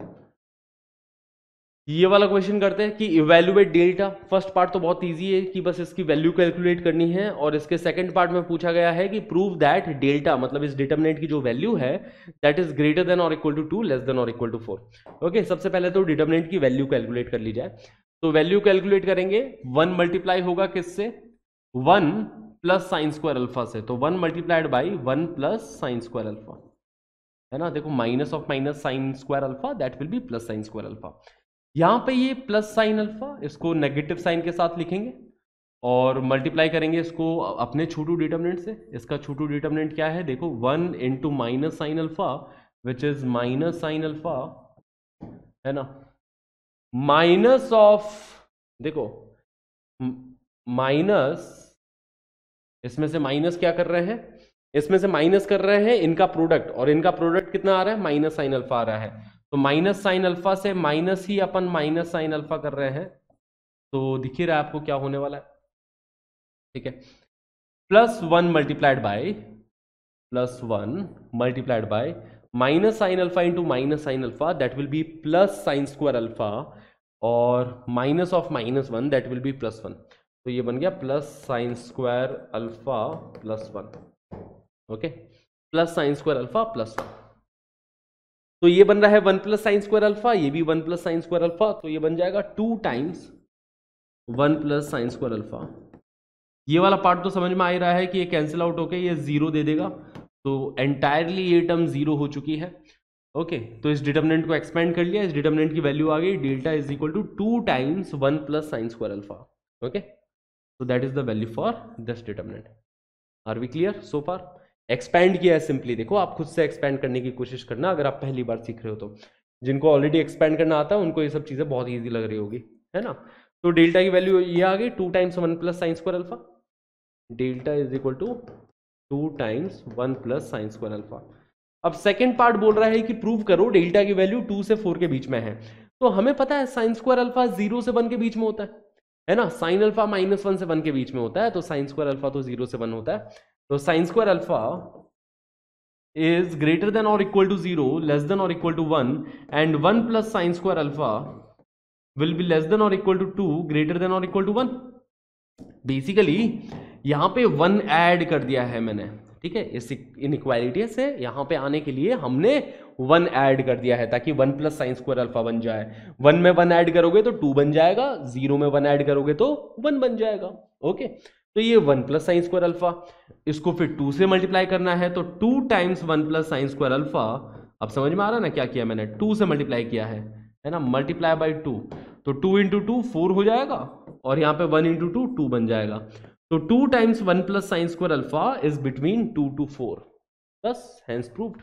ये वाला क्वेश्चन करते हैं कि इवेल्युएट डेल्टा फर्स्ट पार्ट तो बहुत इजी है कि बस इसकी वैल्यू कैलकुलेट करनी है और इसके सेकंड पार्ट में पूछा गया है कि प्रूव दैट डेल्टा मतलब इस डिटर्मिनेंट की जो वैल्यू है दैट इज ग्रेटर देन और equal to two less than और इक्वल टू फोर ओके सबसे पहले तो डिटर्मिनेंट की वैल्यू कैलकुलेट कर ली जाए तो वैल्यू कैलकुलेट करेंगे वन मल्टीप्लाई होगा किससे one plus sine square alpha से तो one multiplied by one plus sine square alpha है ना देखो minus of minus sine square alpha that will be plus sine square alpha यहां पे ये प्लस साइन अल्फा इसको नेगेटिव साइन के साथ लिखेंगे और मल्टीप्लाई करेंगे इसको अपने छोटू डिटर्मिनेंट से इसका छोटू डिटर्मिनेंट क्या है देखो one into minus sine alpha which is minus sine alpha है ना माइनस ऑफ देखो माइनस इसमें से माइनस क्या कर रहे हैं इसमें से माइनस कर रहे हैं इनका प्रोडक्ट और इनका प्रोडक्ट कितना आ रहा है माइनस साइन अल्फा आ रहा है तो माइनस साइन अल्फा से माइनस ही अपन माइनस साइन अल्फा कर रहे हैं तो दिख ही रहा है आपको क्या होने वाला है ठीक है plus one multiplied by plus one multiplied by minus sine alpha into minus sine alpha that will be plus sine square alpha और minus of minus one that will be plus one तो ये बन गया plus sine square alpha plus one okay plus sine square alpha plus one तो ये बन रहा है one plus sine square alpha ये भी one plus sine square alpha तो ये बन जाएगा two times one plus sine square alpha ये वाला पार्ट तो समझ में आ ही रहा है कि ये कैंसिल आउट होके ये जीरो दे देगा तो एंटायरली ये टर्म जीरो हो चुकी है ओके okay, तो इस डिटर्मिनेंट को एक्सपेंड कर लिया इस डिटर्मिनेंट की वैल्यू आ गई delta is equal to two times one plus sine square alpha okay so that is the value for this determinant are we clear so far expand किया है सिंपली देखो आप खुद से एक्सपैंड करने की कोशिश करना अगर आप पहली बार सीख रहे हो तो जिनको ऑलरेडी एक्सपैंड करना आता है उनको ये सब चीज़ें बहुत ईजी लग रही होगी है ना तो डेल्टा की वैल्यू ये आ गई two times one plus sine square alpha delta is equal to two times one plus sine square alpha अब सेकेंड पार्ट बोल रहा है कि प्रूव करो डेल्टा की वैल्यू टू से फोर के बीच में है तो हमें पता है साइंस स्क्वायर अल्फा जीरो से वन के बीच में होता है है ना साइन अल्फा माइनस वन से वन के बीच में होता है तो साइन स्क्वायर अल्फा तो जीरो से वन होता है तो sine square alpha is greater than और equal to zero less than और equal to one and one plus sine square alpha will be less than और equal to two greater than और equal to one basically यहां पे one add कर दिया है मैंने ठीक है इस इनक्वालिटी से यहां पे आने के लिए हमने वन ऐड कर दिया है ताकि one plus sine square alpha बन जाए वन में वन ऐड करोगे तो टू बन जाएगा जीरो में वन ऐड करोगे तो वन बन जाएगा ओके तो ये one plus sine square alpha इसको फिर टू से मल्टीप्लाई करना है तो two times one plus sine square alpha अब समझ में आ रहा है ना क्या किया मैंने टू से मल्टीप्लाई किया है है ना मल्टीप्लाई बाई टू तो टू इंटू टू फोर हो जाएगा और यहाँ पे वन इंटू टू टू बन जाएगा तो two times one plus sine square alpha is between two two four बस hence proof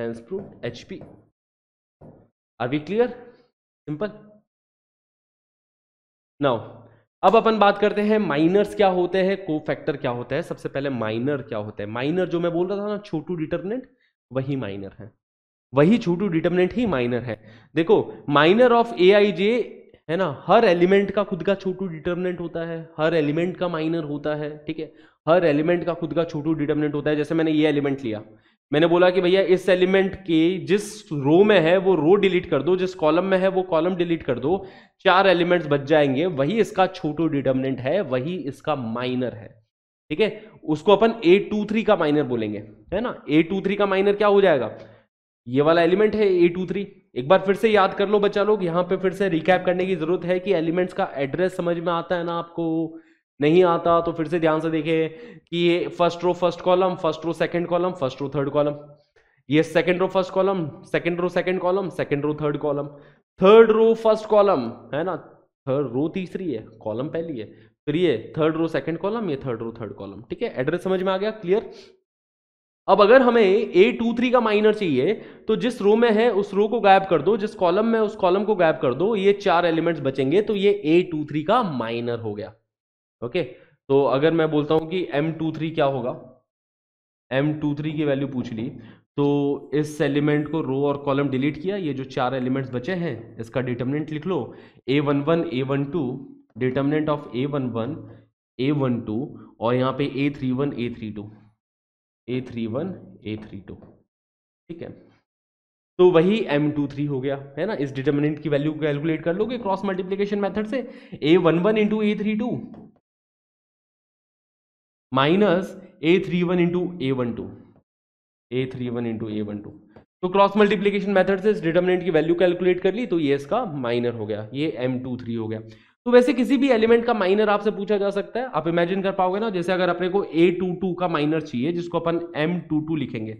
hence proof H P are we clear simple now अब अपन बात करते हैं माइनर्स क्या होते हैं को फैक्टर क्या होता है सबसे पहले माइनर क्या होता है माइनर जो मैं बोल रहा था ना छोटू डिटर्मिनेंट वही माइनर है वही छोटू डिटर्मिनेंट ही माइनर है देखो माइनर ऑफ ए आई जे है ना हर एलिमेंट का खुद का छोटू डिटर्मिनेंट होता है हर एलिमेंट का माइनर होता है ठीक है हर एलिमेंट का खुद का छोटू डिटर्मिनेंट होता है जैसे मैंने ये एलिमेंट लिया मैंने बोला कि भैया इस एलिमेंट के जिस रो में है वो रो डिलीट कर दो जिस कॉलम में है वो कॉलम डिलीट कर दो चार एलिमेंट्स बच जाएंगे वही इसका छोटो डिटर्मिनेंट है वही इसका माइनर है ठीक है उसको अपन ए टू थ्री का माइनर बोलेंगे है ना ए टू थ्री का माइनर क्या हो जाएगा ये वाला एलिमेंट है ए टू थ्री एक बार फिर से याद कर लो बच्चा लोग यहाँ पे फिर से रिकैप करने की जरूरत है कि एलिमेंट्स का एड्रेस समझ में आता है ना आपको नहीं आता तो फिर से ध्यान से देखें कि ये first row first column first row second column first row third column ये second row first column second row second column second row third column third row first column है ना थर्ड रो तीसरी है कॉलम पहली है फिर ये third row second column ये थर्ड रो थर्ड कॉलम ठीक है एड्रेस समझ में आ गया क्लियर अब अगर हमें ए टू थ्री का माइनर चाहिए तो जिस रो में है उस रो को गायब कर दो जिस कॉलम में उस कॉलम को गायब कर दो ये चार एलिमेंट्स बचेंगे तो ये ए टू थ्री का माइनर हो गया ओके तो अगर मैं बोलता हूं कि एम टू थ्री क्या होगा एम टू थ्री की वैल्यू पूछ ली तो इस एलिमेंट को रो और कॉलम डिलीट किया ये जो चार एलिमेंट्स बचे हैं इसका डिटर्मिनेंट लिख लो ए one one A one two determinant of A one one A one two और यहाँ पे A three one A three two A three one A three two ठीक है तो वही एम टू थ्री हो गया है ना इस डिटर्मिनेंट की वैल्यू कैलकुलेट कर लोगे क्रॉस मल्टीप्लीकेशन मेथड से A one one into A three two minus A three one into A one two A three one into A one two तो क्रॉस मल्टीप्लीकेशन मेथड से determinant की value calculate कर ली तो ये इसका minor हो गया ये एम टू थ्री हो गया तो वैसे किसी भी एलिमेंट का माइनर आपसे पूछा जा सकता है आप इमेजिन कर पाओगे ना जैसे अगर अपने को ए टू टू का माइनर चाहिए जिसको अपन एम टू टू लिखेंगे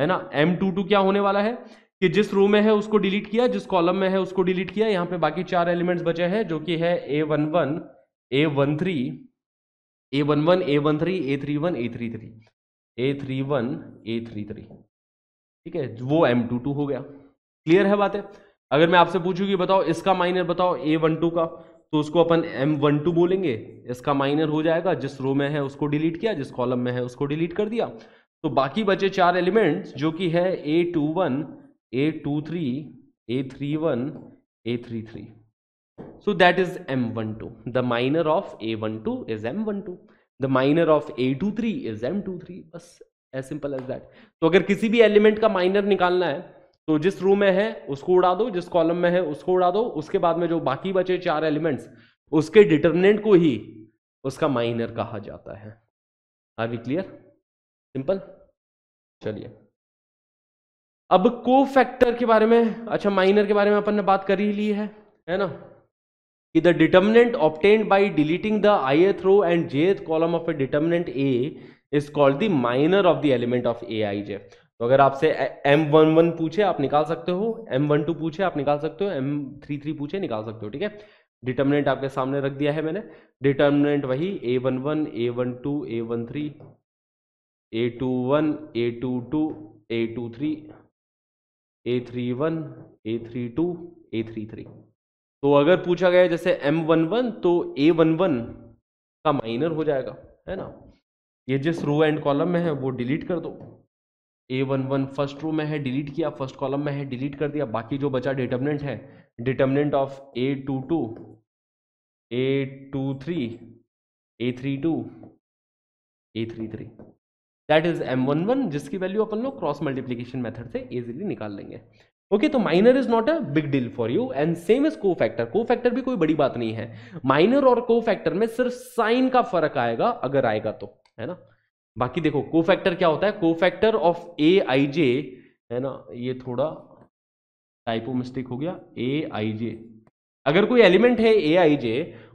है ना एम टू टू क्या होने वाला है कि जिस रो में है उसको डिलीट किया जिस कॉलम में है उसको डिलीट किया यहाँ पे बाकी चार एलिमेंट्स बचे हैं जो कि है ए वन वन ए वन थ्री ए वन वन ए वन थ्री ए थ्री वन ए थ्री थ्री ए थ्री वन ए थ्री थ्री ठीक है वो एम टू टू हो गया क्लियर है बातें अगर मैं आपसे पूछूं कि बताओ इसका माइनर बताओ ए वन टू का तो उसको अपन एम वन टू बोलेंगे इसका माइनर हो जाएगा जिस रो में है उसको डिलीट किया जिस कॉलम में है उसको डिलीट कर दिया तो बाकी बचे चार एलिमेंट्स जो कि है ए two one A two three A three one A three three So that is M12. The minor of A12 is M12. The minor of A23 is M23. बस एज सिंपल एज दैट तो अगर किसी भी element का minor निकालना है तो जिस रो में है उसको उड़ा दो जिस कॉलम में है उसको उड़ा दो उसके बाद में जो बाकी बचे चार एलिमेंट्स उसके डिटर्मिनेंट को ही उसका माइनर कहा जाता है आर वी क्लियर सिंपल चलिए अब को फैक्टर के बारे में अच्छा माइनर के बारे में अपन ने बात कर ही ली है है ना कि the determinant obtained by deleting the ith row and ith column of a determinant A is called the minor of the element of A I J तो अगर आपसे एम वन वन पूछे आप निकाल सकते हो एम वन टू पूछे आप निकाल सकते हो एम थ्री थ्री पूछे निकाल सकते हो ठीक है डिटर्मिनेंट आपके सामने रख दिया है मैंने डिटर्मिनेंट वही A one one A one two A one three A two one A two two A two three A three one A three two A three three तो अगर पूछा गया जैसे M11 तो A11 का माइनर हो जाएगा है ना ये जिस रो एंड कॉलम में है वो डिलीट कर दो A11 फर्स्ट रो में है डिलीट किया फर्स्ट कॉलम में है डिलीट कर दिया बाकी जो बचा डिटर्मिनेंट है determinant of A two two A two three A three two A three three that is M one one जिसकी वैल्यू अपन लोग क्रॉस मल्टीप्लीकेशन मेथड से इजीली निकाल लेंगे ओके तो minor is not a big deal for you and same is cofactor cofactor भी कोई बड़ी बात नहीं है माइनर और को फैक्टर में सिर्फ साइन का फर्क आएगा अगर आएगा तो है ना बाकी देखो को फैक्टर क्या होता है cofactor of A I जे है ना ये थोड़ा टाइपो मिस्टेक हो गया ए आई जे अगर कोई एलिमेंट है ए आई जे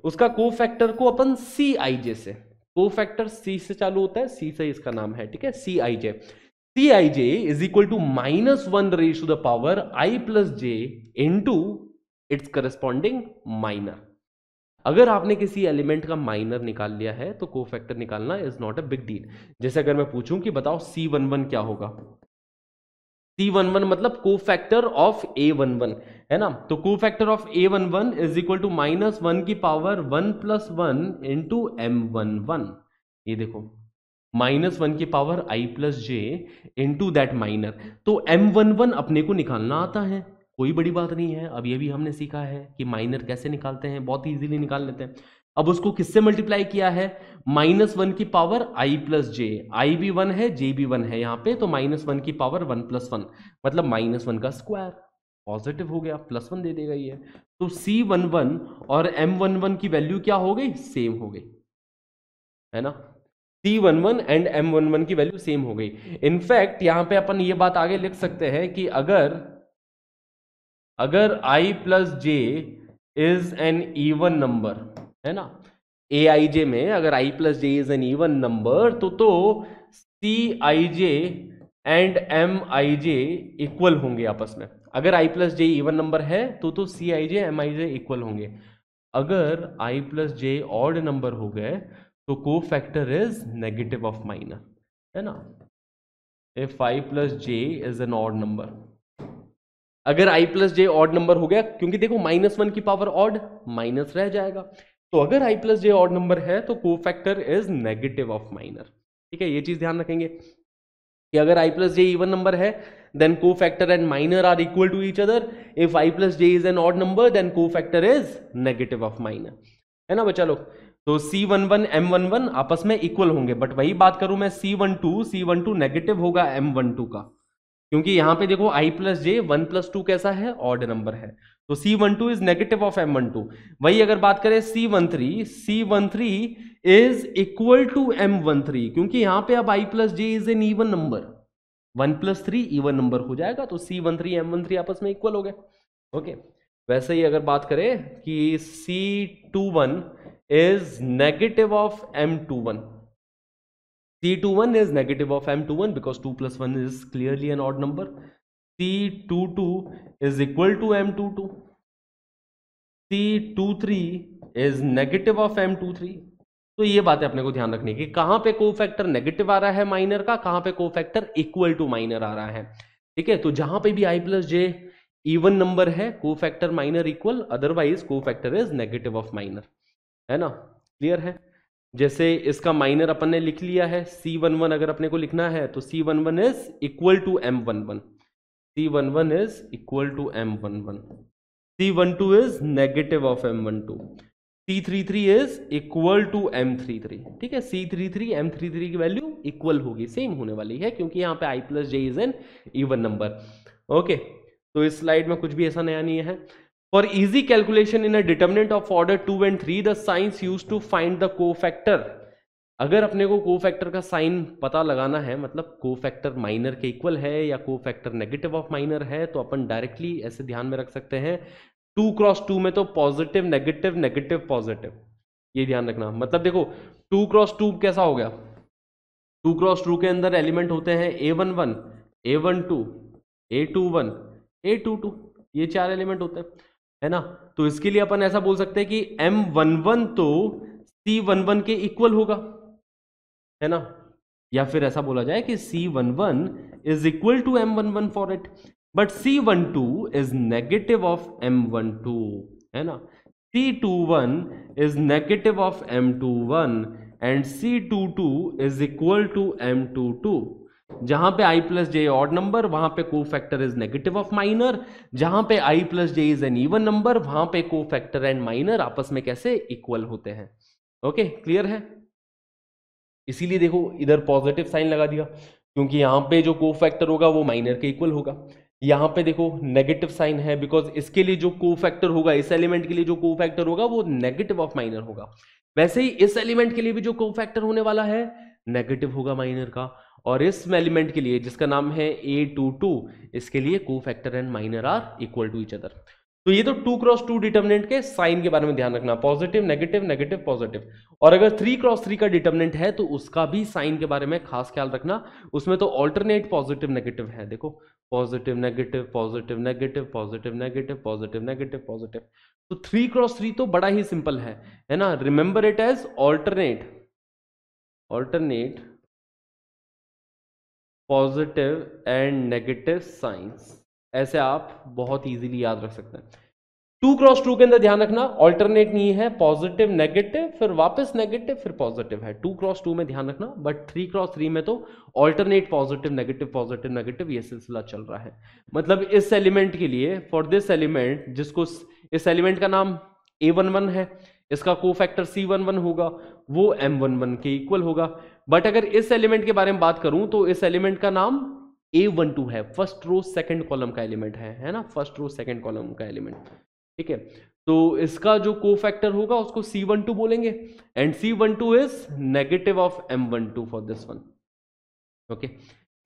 उसका को फैक्टर को अपन सी आई जे से को फैक्टर सी से चालू होता है सी से इसका नाम है ठीक है सी I J Cij is equal to minus 1 raised to the power i plus j into its corresponding minor. अगर आपने किसी एलिमेंट का माइनर निकाल लिया है तो फैक्टर निकालना is not a big deal जैसे अगर मैं पूछूं कि बताओ सी वन वन क्या होगा सी वन वन मतलब ऑफ ए वन वन है ना तो cofactor of A one one is equal to minus one की power one plus one into M one one ये देखो माइनस वन की power I plus J into that minor तो M one one अपने को निकालना आता है कोई बड़ी बात नहीं है अब ये भी हमने सीखा है कि माइनर कैसे निकालते हैं बहुत इजीली निकाल लेते हैं अब उसको किससे मल्टीप्लाई किया है माइनस वन की power I plus J I भी वन है जे भी वन है यहाँ पे तो माइनस वन की पावर वन प्लस वन मतलब माइनस वन का स्क्वायर पॉजिटिव हो गया प्लस वन दे देगा ये तो सी वन वन और एम वन वन की वैल्यू क्या हो गई सेम हो गई है ना C one one and M one one की वैल्यू सेम हो गई इनफैक्ट यहां पे अपन ये बात आगे लिख सकते हैं कि अगर अगर I plus J is an even number है ना ए आई जे में अगर I plus J is an even number तो तो C I J and M I J equal होंगे आपस में अगर I plus J even number है तो तो C I J M I J equal होंगे अगर I plus J odd number हो गए तो cofactor is negative of minor है ना if I plus J is an odd number अगर I plus J odd number हो गया क्योंकि देखो माइनस वन की पावर ऑड माइनस रह जाएगा तो अगर I plus J odd number है तो cofactor is negative of minor ठीक है ये चीज ध्यान रखेंगे कि अगर I plus J even number है then cofactor and minor are equal to each other if I plus J is an odd number then cofactor is negative of minor है ना बच्चा लोग तो C one one M one one आपस में equal होंगे but वही बात करूं मैं C one two C one two negative होगा एम वन टू का क्योंकि यहां पे देखो I plus J one plus two कैसा है ऑड नंबर है तो C one two is negative of M one two वही अगर बात करें C one three C one three is equal to M one three क्योंकि यहां पे अब I plus J is an even number one plus three even number हो जाएगा तो C one three M one three आपस में इक्वल हो गए ओके वैसे ही अगर बात करें कि C two one is negative of m21 c21 is negative of m21 because 2 plus 1 is clearly an odd number c22 is equal to m22 c23 is negative of m23 तो ये बातें अपने को ध्यान रखनी कि कहां पे को फैक्टर नेगेटिव आ रहा है माइनर का कहां पे cofactor equal to minor आ रहा है ठीक है तो जहां पे भी I plus J even number है cofactor minor equal otherwise cofactor is negative of minor है ना क्लियर है जैसे इसका माइनर अपन ने लिख लिया है सी वन वन अगर अपने को लिखना है तो C one one is equal to M one one C one one is equal to M one one C one two is negative of M one two C three three is equal to M three three ठीक है C three three M three three की value equal होगी same होने वाली है क्योंकि यहाँ पे I plus J is an even number okay तो इस स्लाइड में कुछ भी ऐसा नया नहीं है For easy calculation in a determinant of order 2 and 3, the signs used to find the cofactor. अगर अपने को कोफैक्टर का साइन पता लगाना है मतलब कोफैक्टर माइनर के इक्वल है या कोफैक्टर नेगेटिव ऑफ माइनर है तो अपन डायरेक्टली ऐसे ध्यान में रख सकते हैं टू क्रॉस टू में तो पॉजिटिव नेगेटिव नेगेटिव पॉजिटिव ये ध्यान रखना मतलब देखो टू क्रॉस टू कैसा हो गया टू क्रॉस टू के अंदर एलिमेंट होते हैं A one one A one two A two one A two two ये चार एलिमेंट होते हैं है ना तो इसके लिए अपन ऐसा बोल सकते हैं कि एम वन वन तो सी वन वन के इक्वल होगा है ना या फिर ऐसा बोला जाए कि C one one is equal to M one one for it but C one two is negative of M one two है ना C two one is negative of M two one and C two two is equal to M two two जहां पे i plus J odd number वहां पे cofactor is negative of minor जहां पे i plus J is an even number वहां पे cofactor and minor आपस में कैसे इक्वल होते हैं ओके okay, क्लियर है इसीलिए देखो इधर पॉजिटिव साइन लगा दिया क्योंकि यहां पे जो को फैक्टर होगा वो माइनर के इक्वल होगा यहां पे देखो नेगेटिव साइन है बिकॉज इसके लिए जो को फैक्टर होगा इस एलिमेंट के लिए जो को फैक्टर होगा वो नेगेटिव ऑफ माइनर होगा वैसे ही इस एलिमेंट के लिए भी जो को फैक्टर होने वाला है नेगेटिव होगा माइनर का और इस एलिमेंट के लिए जिसका नाम है ए टू टू इसके लिए cofactor and minor are equal to each other तो ये तो टू क्रॉस टू डिटर्मिनेंट के साइन के बारे में ध्यान रखना पॉजिटिव नेगेटिव नेगेटिव पॉजिटिव और अगर थ्री क्रॉस थ्री का डिटर्मिनेंट है तो उसका भी साइन के बारे में खास ख्याल रखना उसमें तो ऑल्टरनेट पॉजिटिव नेगेटिव है देखो positive negative positive negative positive negative positive negative positive तो थ्री क्रॉस थ्री तो बड़ा ही सिंपल है है ना remember it as alternate alternate positive and negative signs ऐसे आप बहुत इजीली याद रख सकते हैं टू क्रॉस टू के अंदर ध्यान रखना ऑल्टरनेट नहीं है पॉजिटिव नेगेटिव फिर वापस नेगेटिव फिर पॉजिटिव है टू क्रॉस टू में ध्यान रखना बट थ्री क्रॉस थ्री में तो alternate positive negative positive negative ये सिलसिला चल रहा है मतलब इस एलिमेंट के लिए फॉर दिस एलिमेंट जिसको इस एलिमेंट का नाम ए वन वन है इसका को फैक्टर सी वन वन होगा वो एम वन वन के इक्वल होगा बट अगर इस एलिमेंट के बारे में बात करूं तो इस एलिमेंट का नाम ए वन टू है फर्स्ट रो सेकंड कॉलम का एलिमेंट है है ना फर्स्ट रो सेकंड कॉलम का एलिमेंट ठीक है तो इसका जो को फैक्टर होगा उसको सी वन टू बोलेंगे and C one two is negative of M one two for this one okay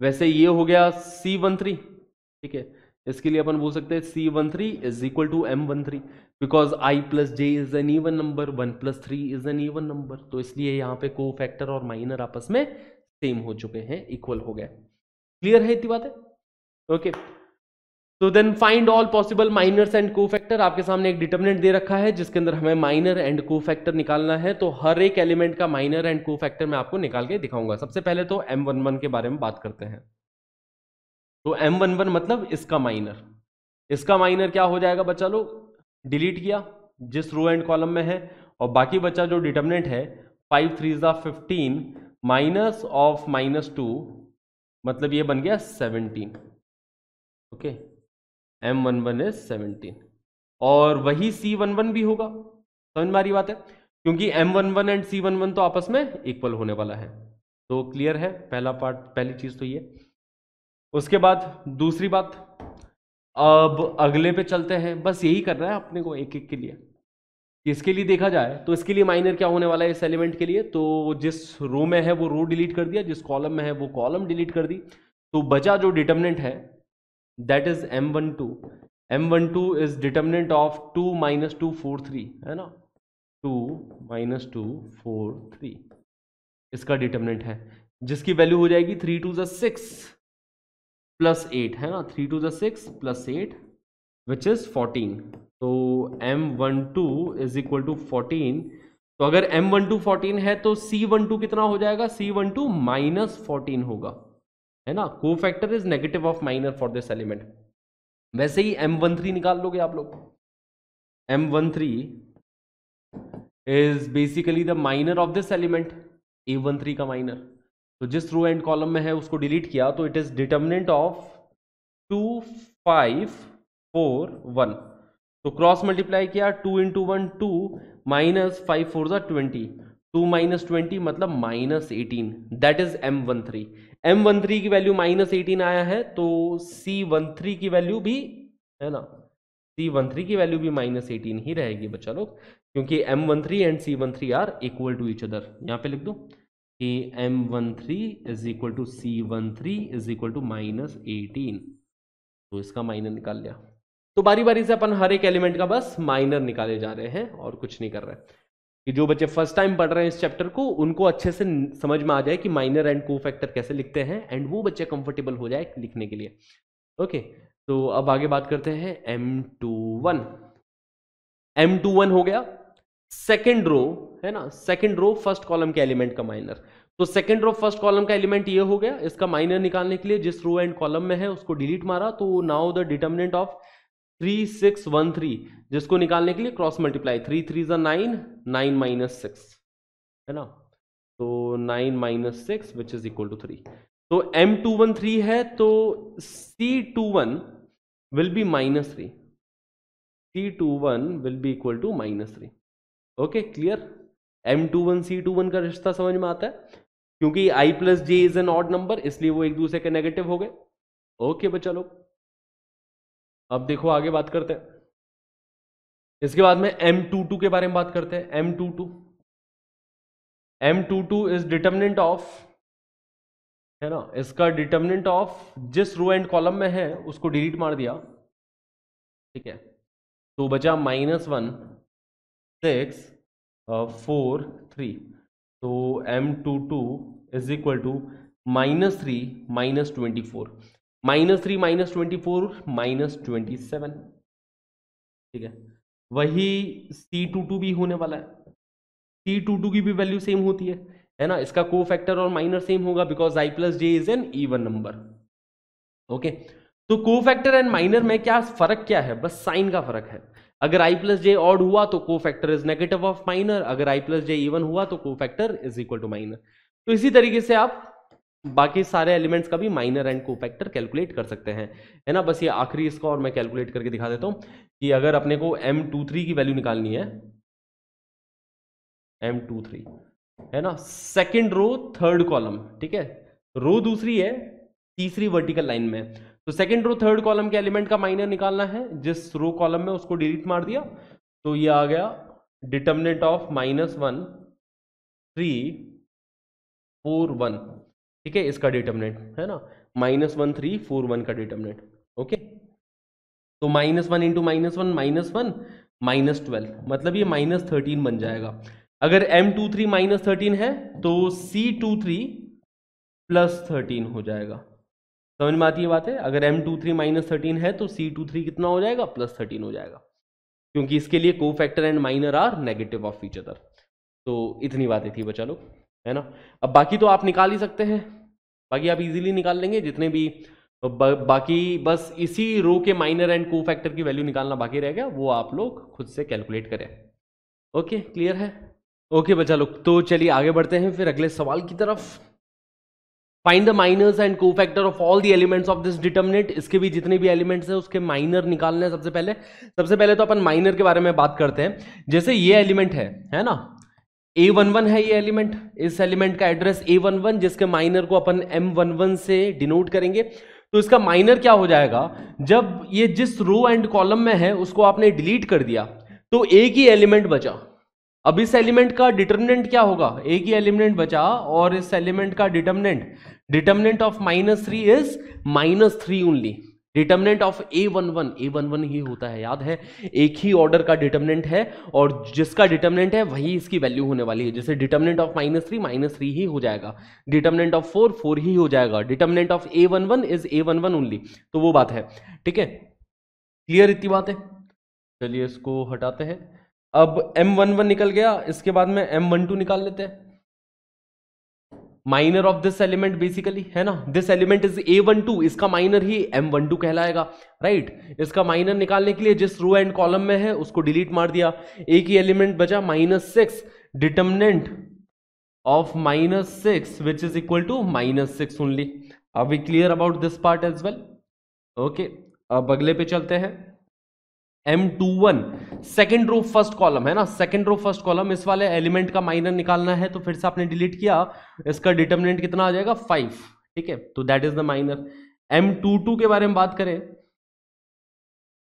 वैसे ये हो गया सी वन थ्री ठीक है इसके लिए अपन बोल सकते हैं C one three is equal to M one three because I plus J is an even number one plus three is an even number तो इसलिए यहाँ पे को फैक्टर और माइनर आपस में सेम हो चुके हैं इक्वल हो गए क्लियर है इतनी बात है ओके तो then find all possible minors and cofactor आपके सामने एक डिटर्मिनेंट दे रखा है जिसके अंदर हमें माइनर एंड को फैक्टर निकालना है तो हर एक एलिमेंट का माइनर एंड को फैक्टर मैं आपको निकाल के दिखाऊंगा सबसे पहले तो एम वन वन के बारे में बात करते हैं तो एम वन वन मतलब इसका माइनर इसका माइनर क्या हो जाएगा बच्चा लोग डिलीट किया जिस रो एंड कॉलम में है और बाकी बच्चा जो डिटर्मिनेंट है फाइव थ्री ज़ा fifteen minus of minus two मतलब ये बन गया seventeen okay M one one is seventeen और वही सी वन वन भी होगा समझ में आ रही बात है क्योंकि M one one and C one one तो आपस में इक्वल होने वाला है तो क्लियर है पहला पार्ट पहली चीज़ तो ये उसके बाद दूसरी बात अब अगले पे चलते हैं बस यही करना है अपने को एक एक के लिए इसके लिए देखा जाए तो इसके लिए माइनर क्या होने वाला है इस एलिमेंट के लिए तो जिस रो में है वो रो डिलीट कर दिया जिस कॉलम में है वो कॉलम डिलीट कर दी तो बचा जो डिटर्मिनेंट है that is M one two M one two is determinant of two minus two four three है ना two minus two four three इसका डिटर्मिनेंट है जिसकी वैल्यू हो जाएगी three two six plus eight है ना three two six plus eight which is fourteen तो M one two is equal to fourteen तो अगर एम वन टू फोर्टीन है तो सी वन टू कितना हो जाएगा C one two minus fourteen होगा है ना cofactor is negative of minor for this element वैसे ही एम वन थ्री निकाल लोगे आप लोग M one three is basically the minor of this element A one three का माइनर तो जिस रो एंड कॉलम में है उसको डिलीट किया तो it is determinant of two five four one तो क्रॉस मल्टीप्लाई किया two into one two minus five four ज़ा ट्वेंटी टू माइनस ट्वेंटी मतलब minus eighteen that is M one three M one three की value minus eighteen आया है तो C one three की value भी है ना सी वन थ्री की वैल्यू भी माइनस एटीन ही रहेगी बच्चा लोग क्योंकि M one three and C one three are equal to each other यहाँ पे लिख दो कि M one three is equal to C one three is equal to minus eighteen तो इसका माइनर निकाल लिया तो बारी बारी से अपन हर एक एलिमेंट का बस माइनर निकाले जा रहे हैं और कुछ नहीं कर रहे कि जो बच्चे फर्स्ट टाइम पढ़ रहे हैं इस चैप्टर को उनको अच्छे से समझ में आ जाए कि माइनर एंड को फैक्टर कैसे लिखते हैं एंड वो बच्चे कंफर्टेबल हो जाए लिखने के लिए ओके तो अब आगे बात करते हैं M two one M two one हो गया सेकेंड रो है ना सेकेंड रो फर्स्ट कॉलम के एलिमेंट का माइनर तो सेकेंड रो फर्स्ट कॉलम का एलिमेंट ये हो गया इसका माइनर निकालने के लिए जिस रो एंड कॉलम में है उसको डिलीट मारा तो now the determinant of three six one three जिसको निकालने के लिए क्रॉस मल्टीप्लाई थ्री थ्री जो नाइन नाइन माइनस सिक्स है ना तो nine minus six which is equal to three तो एम टू वन थ्री है तो C two one will be minus three C two one will be equal to minus three okay clear M two one C two one का रिश्ता समझ में आता है क्योंकि I plus J is an odd number इसलिए वो एक दूसरे के नेगेटिव हो गए ओके बच्चा लोग अब देखो आगे बात करते हैं इसके बाद में एम टू टू के बारे में बात करते हैं M two two M two two is determinant of है ना इसका डिटर्मिनेंट ऑफ जिस रो एंड कॉलम में है उसको डिलीट मार दिया ठीक है तो बचा minus one six four three तो M two two is equal to minus three minus twenty four minus three minus twenty four minus twenty seven ठीक है वही सी टू टू भी होने वाला है सी टू टू की भी वैल्यू सेम होती है है ना इसका को फैक्टर और माइनर सेम होगा because I plus J is an even number okay तो को फैक्टर एंड माइनर में क्या फर्क क्या है बस साइन का फर्क है अगर आई प्लस जे ऑड हुआ तो cofactor is negative of minor अगर आई प्लस जे इवन हुआ तो cofactor is equal to minor तो इसी तरीके से आप बाकी सारे एलिमेंट्स का भी minor and cofactor calculate कर सकते हैं है ना बस ये आखिरी इसका और मैं कैलकुलेट करके दिखा देता हूँ कि अगर अपने को एम टू थ्री की वैल्यू निकालनी है एम टू थ्री है ना सेकेंड रो थर्ड कॉलम ठीक है रो दूसरी है तीसरी वर्टिकल लाइन में तो सेकंड रो थर्ड कॉलम के एलिमेंट का माइनर निकालना है जिस रो कॉलम में उसको डिलीट मार दिया तो ये आ गया determinant of minus one three four one ठीक है इसका डिटर्मिनेंट है ना minus one three four one का डिटर्मिनेंट ओके तो minus one into minus one minus one minus twelve मतलब ये माइनस थर्टीन बन जाएगा अगर M two three minus thirteen है तो C two three plus thirteen हो जाएगा समझ में आती है बात है अगर M two three minus thirteen है तो सी टू थ्री कितना हो जाएगा प्लस थर्टीन हो जाएगा क्योंकि इसके लिए cofactor and minor are negative of each other तो इतनी बातें थी बचा लोग है ना अब बाकी तो आप निकाल ही सकते हैं बाकी आप इजीली निकाल लेंगे जितने भी बा, बाकी बस इसी रो के माइनर एंड को फैक्टर की वैल्यू निकालना बाकी रह गया वो आप लोग खुद से कैलकुलेट करें ओके क्लियर है ओके बच्चा लोग तो चलिए आगे बढ़ते हैं फिर अगले सवाल की तरफ find the minors and cofactor of all the elements of this determinant इसके भी जितने भी एलिमेंट्स हैं उसके माइनर निकालने हैं सबसे पहले सबसे पहले तो अपन माइनर के बारे में बात करते हैं जैसे ये एलिमेंट है है ना ए वन वन है ये एलिमेंट इस एलिमेंट का एड्रेस ए वन वन जिसके माइनर को अपन एम वन वन से डिनोट करेंगे तो इसका माइनर क्या हो जाएगा जब ये जिस रो एंड कॉलम में है उसको आपने डिलीट कर दिया तो एक ही एलिमेंट बचा अब इस एलिमेंट का डिटर्मिनेंट क्या होगा एक ही एलिमेंट बचा और इस एलिमेंट का determinant determinant of minus three is minus three only determinant of A one one A one one ही होता है याद है एक ही ऑर्डर का डिटर्मिनेंट है और जिसका डिटर्मिनेंट है वही इसकी वैल्यू होने वाली है जैसे determinant of minus three minus three ही हो जाएगा डिटर्मिनेंट ऑफ फोर फोर ही हो जाएगा determinant of A one one is A one one only तो वो बात है ठीक है क्लियर इतनी बात है चलिए इसको हटाते हैं अब एम वन वन निकल गया इसके बाद में एम वन टू निकाल लेते हैं minor of this element basically है ना this element is A one two इसका माइनर ही एम वन टू कहलाएगा राइट right? इसका माइनर निकालने के लिए जिस रो एंड कॉलम में है उसको डिलीट मार दिया एक ही एलिमेंट बचा minus six determinant of minus six which is equal to minus six only are we clear about this part as well okay अब अगले पे चलते हैं M two one second row first column है ना सेकेंड रो फर्स्ट कॉलम इस वाले element का माइनर निकालना है तो फिर से आपने डिलीट किया इसका डिटर्मिनेंट कितना आ जाएगा फाइव ठीक है तो that is the minor M two two के बारे में बात करें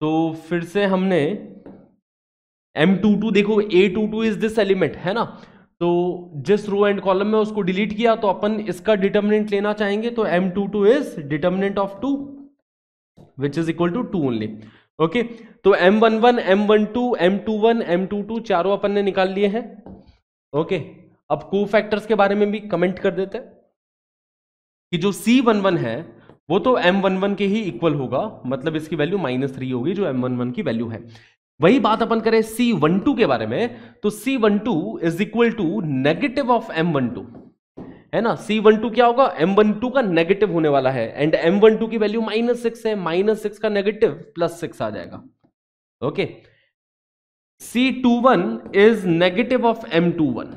तो फिर से हमने एम टू टू देखो A two two is this element है ना तो जिस रो एंड कॉलम में उसको डिलीट किया तो अपन इसका डिटर्मिनेंट लेना चाहेंगे तो M two two is determinant of two which is equal to two only okay तो M one one M one two M two one M two two चारों अपन ने निकाल लिए हैं ओके अब को फैक्टर्स के बारे में भी कमेंट कर देते हैं कि जो सी वन वन है वो तो एम वन वन के ही इक्वल होगा मतलब इसकी वैल्यू माइनस थ्री होगी जो एम वन वन की वैल्यू है वही बात अपन करें सी वन टू के बारे में तो C one two is equal to negative of M one two है ना सी वन टू क्या होगा एम वन टू का नेगेटिव होने वाला है एंड एम वन टू की वैल्यू माइनस सिक्स है माइनस सिक्स का नेगेटिव प्लस सिक्स आ जाएगा okay C two one is negative of M two one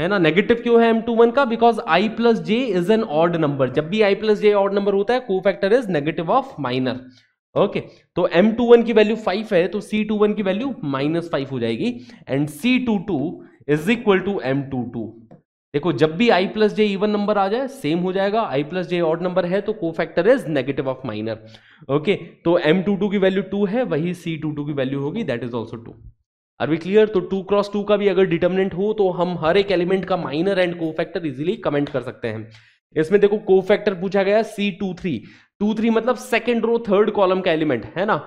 है ना नेगेटिव क्यों है एम टू वन का because I plus J is an odd number जब भी I plus J odd number होता है cofactor is negative of minor okay तो एम टू वन की वैल्यू फाइव है तो सी टू वन की वैल्यू माइनस फाइव हो जाएगी and C two two is equal to M two two देखो जब भी I plus J even number आ जाए सेम हो जाएगा I plus J odd number है तो cofactor is negative of minor okay तो एम टू टू की वैल्यू टू है वही सी टू टू की वैल्यू होगी that is also two are we clear तो टू क्रॉस टू का भी अगर डिटर्मिनेंट हो तो हम हर एक एलिमेंट का minor and cofactor easily comment कर सकते हैं इसमें देखो को फैक्टर पूछा गया C two three two three मतलब सेकेंड रो थर्ड कॉलम का एलिमेंट है ना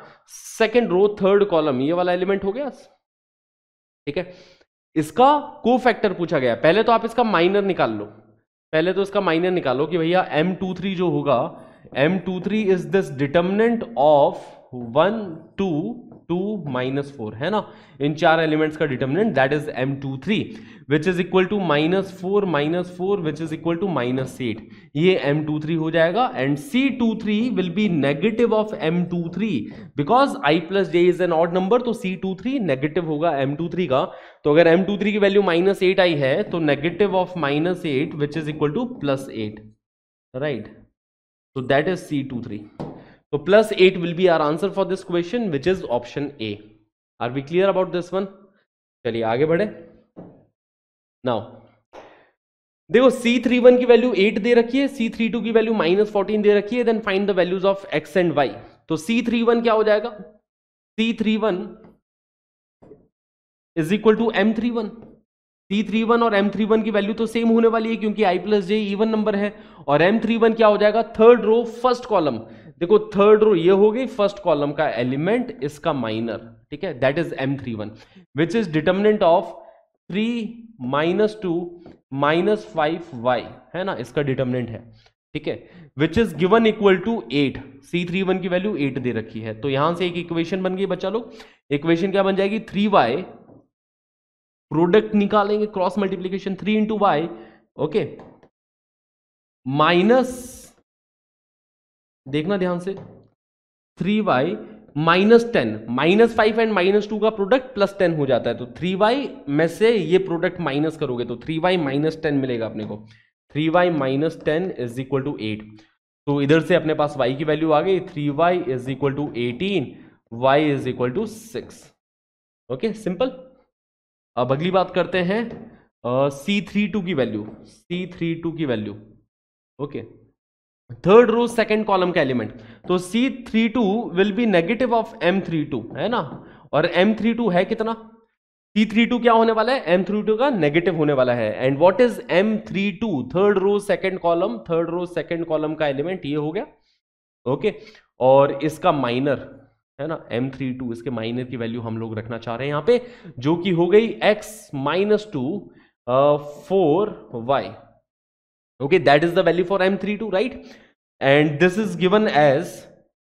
सेकेंड रो थर्ड कॉलम ये वाला एलिमेंट हो गया ठीक है इसका को फैक्टर पूछा गया पहले तो आप इसका माइनर निकाल लो पहले तो इसका माइनर निकालो कि भैया एम टू थ्री जो होगा M two three is this determinant of one two two minus four है ना इन चार एलिमेंट्स का determinant that is M two three which is equal to minus four minus four which is equal to minus eight ये M two three हो जाएगा and C two three will be negative of M two three because I plus J is an odd number तो C two three negative होगा M two three का तो अगर M two three की value minus eight आई है तो negative of minus eight which is equal to plus eight right तो that is C two three तो plus eight will be our answer for this question which is option A are we clear about this one चलिए आगे बढ़े now देखो C31 की value 8 दे रखी है C32 की वैल्यू माइनस फोर्टीन दे रखी है then find the values of x and y. तो C31 क्या हो जाएगा C31 is equal to M three one C three one और एम थ्री वन की वैल्यू तो सेम होने वाली है क्योंकि I plus J even number है और एम थ्री वन क्या हो जाएगा थर्ड रो फर्स्ट कॉलम देखो थर्ड रो ये हो गई फर्स्ट कॉलम का एलिमेंट इसका माइनर ठीक है that is M three one which is determinant of three minus two minus five y है ना इसका डिटर्मिनेंट है ठीक है which is given equal to eight C three one की वैल्यू एट दे रखी है तो यहां से एक इक्वेशन बन गई बच्चा लोग इक्वेशन क्या बन जाएगी थ्री वाई प्रोडक्ट निकालेंगे cross multiplication three into y okay minus देखना ध्यान से three y minus ten minus five and minus two का प्रोडक्ट प्लस टेन हो जाता है तो थ्री वाई में से ये प्रोडक्ट माइनस करोगे तो थ्री वाई माइनस टेन मिलेगा अपने को three y minus ten is equal to eight तो इधर से अपने पास y की वैल्यू आ गई three y is equal to eighteen y is equal to six okay simple अब अगली बात करते हैं सी थ्री टू की वैल्यू सी थ्री टू की value okay okay. Third row second column का एलिमेंट तो C three two will be negative of M three two है ना और एम थ्री टू है कितना सी थ्री टू क्या होने वाला है एम थ्री टू का नेगेटिव होने वाला है and what is M three two third row second column third row second column का एलिमेंट ये हो गया ओके okay? और इसका माइनर है ना एम थ्री टू इसके माइनर की वैल्यू हम लोग रखना चाह रहे हैं यहां पे जो कि हो गई x minus two four y that is the value for M three two right and this is given as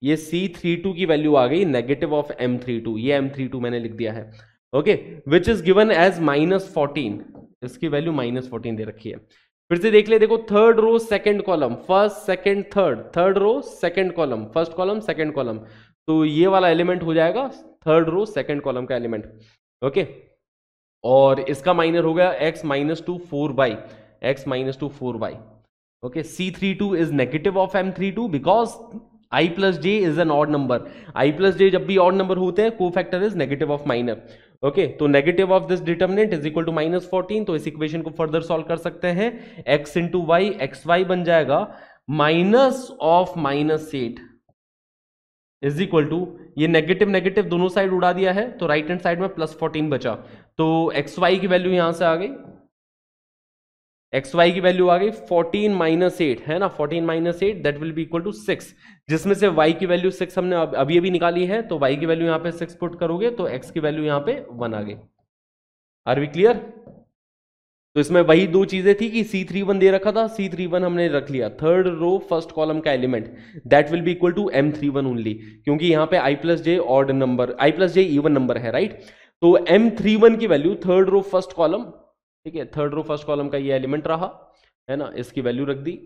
ये सी थ्री टू की वैल्यू आ गई negative of M three two ये एम थ्री टू मैंने लिख दिया है okay which is given as minus fourteen इसकी वैल्यू माइनस फोर्टीन दे रखी है फिर से देख ले देखो third row second column first second third third row second column first column second column तो ये वाला एलिमेंट हो जाएगा थर्ड रो सेकंड कॉलम का एलिमेंट ओके okay? और इसका माइनर हो गया x minus two four by x minus two four y okay c32 is negative of m32 because i plus j is an odd number i plus j जब भी odd number होते हैं cofactor is negative of minor okay तो negative of this determinant is equal to minus fourteen तो इस equation को further solve कर सकते हैं x into y x y बन जाएगा minus of minus eight is equal to ये नेगेटिव नेगेटिव दोनों साइड उड़ा दिया है तो राइट हैंड साइड में प्लस फोर्टीन बचा तो एक्स वाई की वैल्यू यहां से आ गई एक्स वाई की वैल्यू आ गई 14 माइनस एट है ना 14 minus eight that will be equal to six जिसमें से वाई की वैल्यू सिक्स हमने अभी अभी निकाली है तो वाई की वैल्यू यहां पे सिक्स पुट करोगे तो एक्स की वैल्यू यहां पे वन आ गई आर वी क्लियर तो इसमें वही दो चीजें थी कि सी थ्री वन दे रखा था सी थ्री वन हमने रख लिया थर्ड रो फर्स्ट कॉलम का element that will be equal to M three one only क्योंकि यहां पे I plus J odd number I plus J even number है राइट तो एम थ्री वन की value third row first column ठीक है third row first column का ये एलिमेंट रहा है ना इसकी वैल्यू रख दी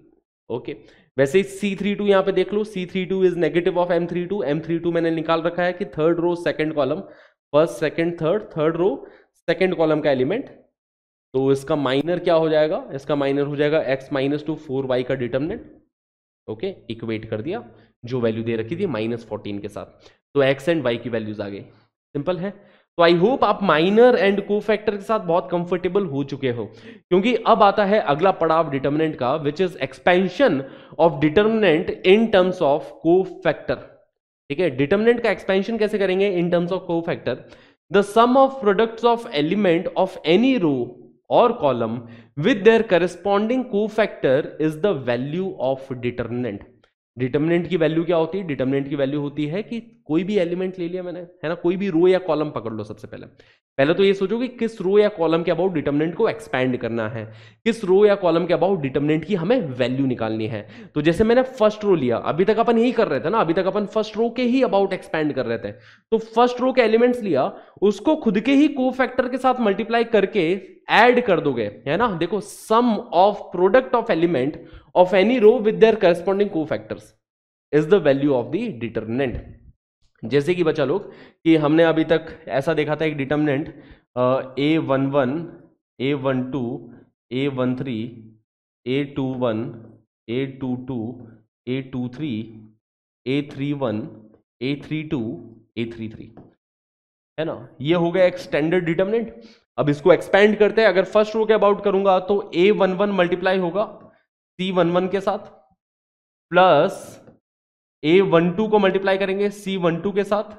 ओके वैसे सी थ्री टू यहाँ पे देख लो C three two is negative of M three two M three two मैंने निकाल रखा है कि third row second column first second third third row second column का एलिमेंट तो इसका माइनर क्या हो जाएगा इसका माइनर हो जाएगा x minus two four y का डिटर्मिनेंट ओके इक्वेट कर दिया जो वैल्यू दे रखी थी माइनस फोर्टीन के साथ तो एक्स एंड वाई की वैल्यूज आ गई सिंपल है तो आई होप आप माइनर एंड को फैक्टर के साथ बहुत कंफर्टेबल हो चुके हो क्योंकि अब आता है अगला पड़ाव डिटर्मिनेंट का which is expansion of determinant in terms of cofactor ठीक है डिटर्मिनेंट का एक्सपेंशन कैसे करेंगे in terms of cofactor the sum of product of element of any row और column with their corresponding cofactor is the value of determinant determinant की value क्या होती है डिटर्मिनेंट की वैल्यू होती है कि कोई भी एलिमेंट ले लिया मैंने है ना कोई भी रो या कॉलम पकड़ लो सबसे पहले पहले तो ये सोचो कि किस रो या कॉलम के अबाउट डिटर्मिनेंट को एक्सपैंड करना है किस रो या कॉलम के अबाउट डिटर्मिनेंट की हमें वैल्यू निकालनी है तो जैसे मैंने फर्स्ट रो लिया अभी तक अपन यही कर रहे थे ना अभी तक अपन फर्स्ट रो के ही अबाउट एक्सपैंड कर रहे थे तो फर्स्ट रो के एलिमेंट्स लिया उसको खुद के ही को फैक्टर के साथ मल्टीप्लाई करके एड कर दोगे है ना देखो sum of product of element of any row with their corresponding cofactors is the value of the determinant जैसे कि बच्चा लोग कि हमने अभी तक ऐसा देखा था एक determinant A one one A one two A one three A two one A two two A two three A three one A three two A three three है ना ये हो गया एक स्टैंडर्ड डिटर्मिनेंट अब इसको एक्सपेंड करते हैं अगर फर्स्ट रो के अबाउट करूंगा तो ए वन वन मल्टीप्लाई होगा सी वन वन के साथ प्लस ए वन टू को मल्टीप्लाई करेंगे सी वन टू के साथ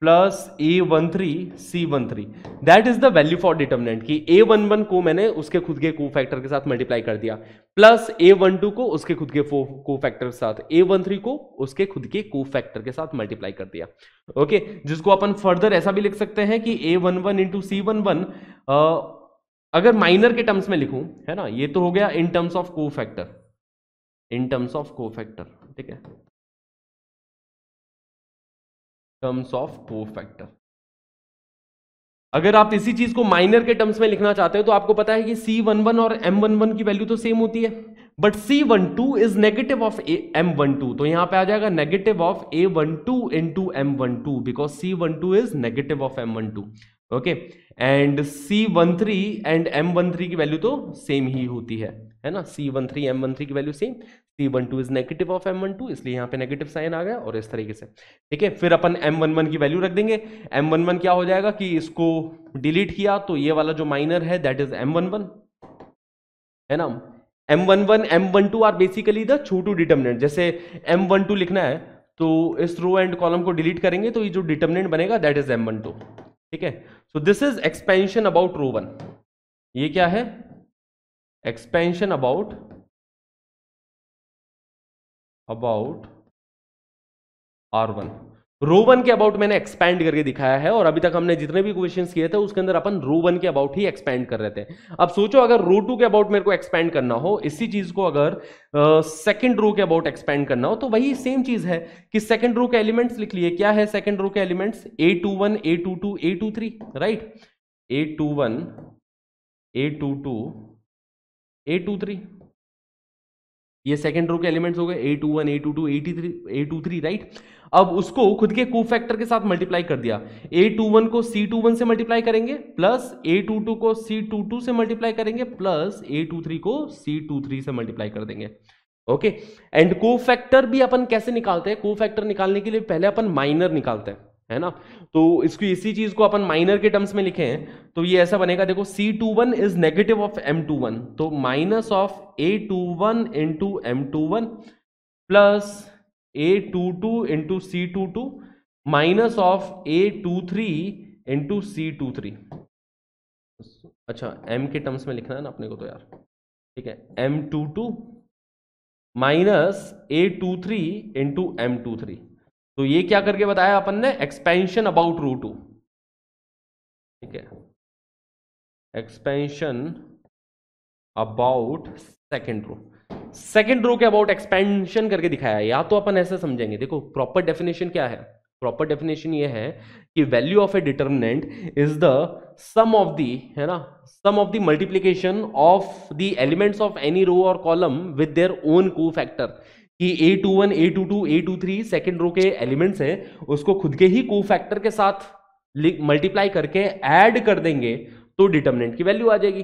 plus A one three C one three that is the value for determinant कि ए वन वन को मैंने उसके खुद के को फैक्टर के साथ मल्टीप्लाई कर दिया प्लस ए वन टू को उसके खुद के को फैक्टर के साथ ए वन थ्री को उसके खुद के को फैक्टर के साथ मल्टीप्लाई कर दिया ओके okay? जिसको अपन फर्दर ऐसा भी लिख सकते हैं कि A one one into C one one अगर माइनर के टर्म्स में लिखूं है ना ये तो हो गया in terms of cofactor in terms of cofactor ठीक है टर्म्स ऑफ को फैक्टर अगर आप इसी चीज को माइनर के टर्म्स में लिखना चाहते हो तो आपको पता है कि सी वन वन और एम वन वन की वैल्यू तो सेम होती है but C one two is negative of M one two तो यहां पे आ जाएगा negative of A one two into M one two because C one two is negative of M one two okay and C one three and M one three की value तो same ही होती है है ना C one three M one three की value same C one two is negative of M one two इसलिए यहाँ पे नेगेटिव साइन आ गया और इस तरीके से ठीक है फिर अपन एम वन वन की वैल्यू रख देंगे एम वन वन क्या हो जाएगा कि इसको डिलीट किया तो ये वाला जो माइनर है that is M one one है ना M one one M one two are basically the छोटू डिटर्मिनेंट जैसे एम वन टू लिखना है तो इस रो एंड कॉलम को डिलीट करेंगे तो ये जो डिटर्मिनेंट बनेगा that is M one two ठीक है so this is expansion about row one ये क्या है expansion about about R one row one के अबाउट मैंने एक्सपैंड करके दिखाया है और अभी तक हमने जितने भी क्वेश्चन किए थे उसके अंदर अपन रो वन के अबाउट ही एक्सपैंड कर रहे थे अब सोचो अगर रो टू के अबाउट मेरे को एक्सपैंड करना हो इसी चीज को अगर सेकंड uh, रो के अबाउट एक्सपैंड करना हो तो वही सेम चीज है कि सेकंड रो के एलिमेंट्स लिख लिए क्या है सेकंड रो के elements A two one A two two A two three right A two one A two two A two three ये सेकेंड रो के एलिमेंट्स हो गए A two one A two two A three A two three right अब उसको खुद के को cofactor के साथ मल्टीप्लाई कर दिया ए टू वन को सी टू वन से मल्टीप्लाई करेंगे प्लस ए टू टू को सी टू टू से मल्टीप्लाई करेंगे प्लस ए टू थ्री को सी टू थ्री से मल्टीप्लाई कर देंगे ओके एंड को फैक्टर भी अपन कैसे निकालते हैं को फैक्टर निकालने के लिए पहले अपन माइनर निकालते हैं है ना तो इसकी इसी चीज को अपन माइनर के टर्म्स में लिखे हैं तो ये ऐसा बनेगा देखो C two one is negative of M two one तो minus of A two one into M two one plus A two two into C two two minus of A two three into C two three अच्छा M के terms में लिखना है ना अपने को तो यार ठीक है M two two minus A two three into M two three तो ये क्या करके बताया अपन ने एक्सपेंशन अबाउट रू टू ठीक है expansion about second row second row के अबाउट एक्सपेंशन करके दिखाया या तो अपन ऐसा समझेंगे देखो प्रॉपर डेफिनेशन क्या है प्रॉपर डेफिनेशन ये है कि value of a determinant is the sum of the है ना sum of the multiplication of the elements of any row और column with their own cofactor कि A two one A two two A two three second row के elements हैं उसको खुद के ही को फैक्टर के साथ मल्टीप्लाई करके ऐड कर देंगे तो डिटर्मिनेंट की वैल्यू आ जाएगी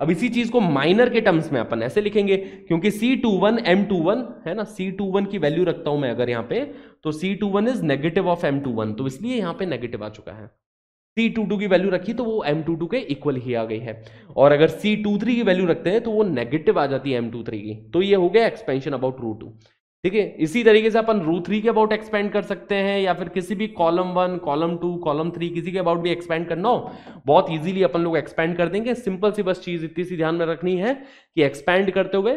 अब इसी चीज को माइनर के टर्म्स में अपन ऐसे लिखेंगे क्योंकि C two one M two one है ना सी टू वन की वैल्यू रखता हूं मैं अगर यहां पे तो C two one is negative of M two one तो इसलिए यहां पे नेगेटिव आ चुका है सी टू टू की वैल्यू रखी तो वो एम टू टू के इक्वल ही आ गई है और अगर सी टू थ्री की वैल्यू रखते हैं तो वो नेगेटिव आ जाती है एम टू थ्री की तो ये हो गया एक्सपेंशन अबाउट रू टू ठीक है इसी तरीके से अपन रू थ्री के अबाउट एक्सपेंड कर सकते हैं या फिर किसी भी column one column two column three किसी के अबाउट भी एक्सपेंड करना हो बहुत इजीली अपन लोग एक्सपेंड कर देंगे सिंपल सी बस चीज इतनी सी ध्यान में रखनी है कि एक्सपेंड करते हुए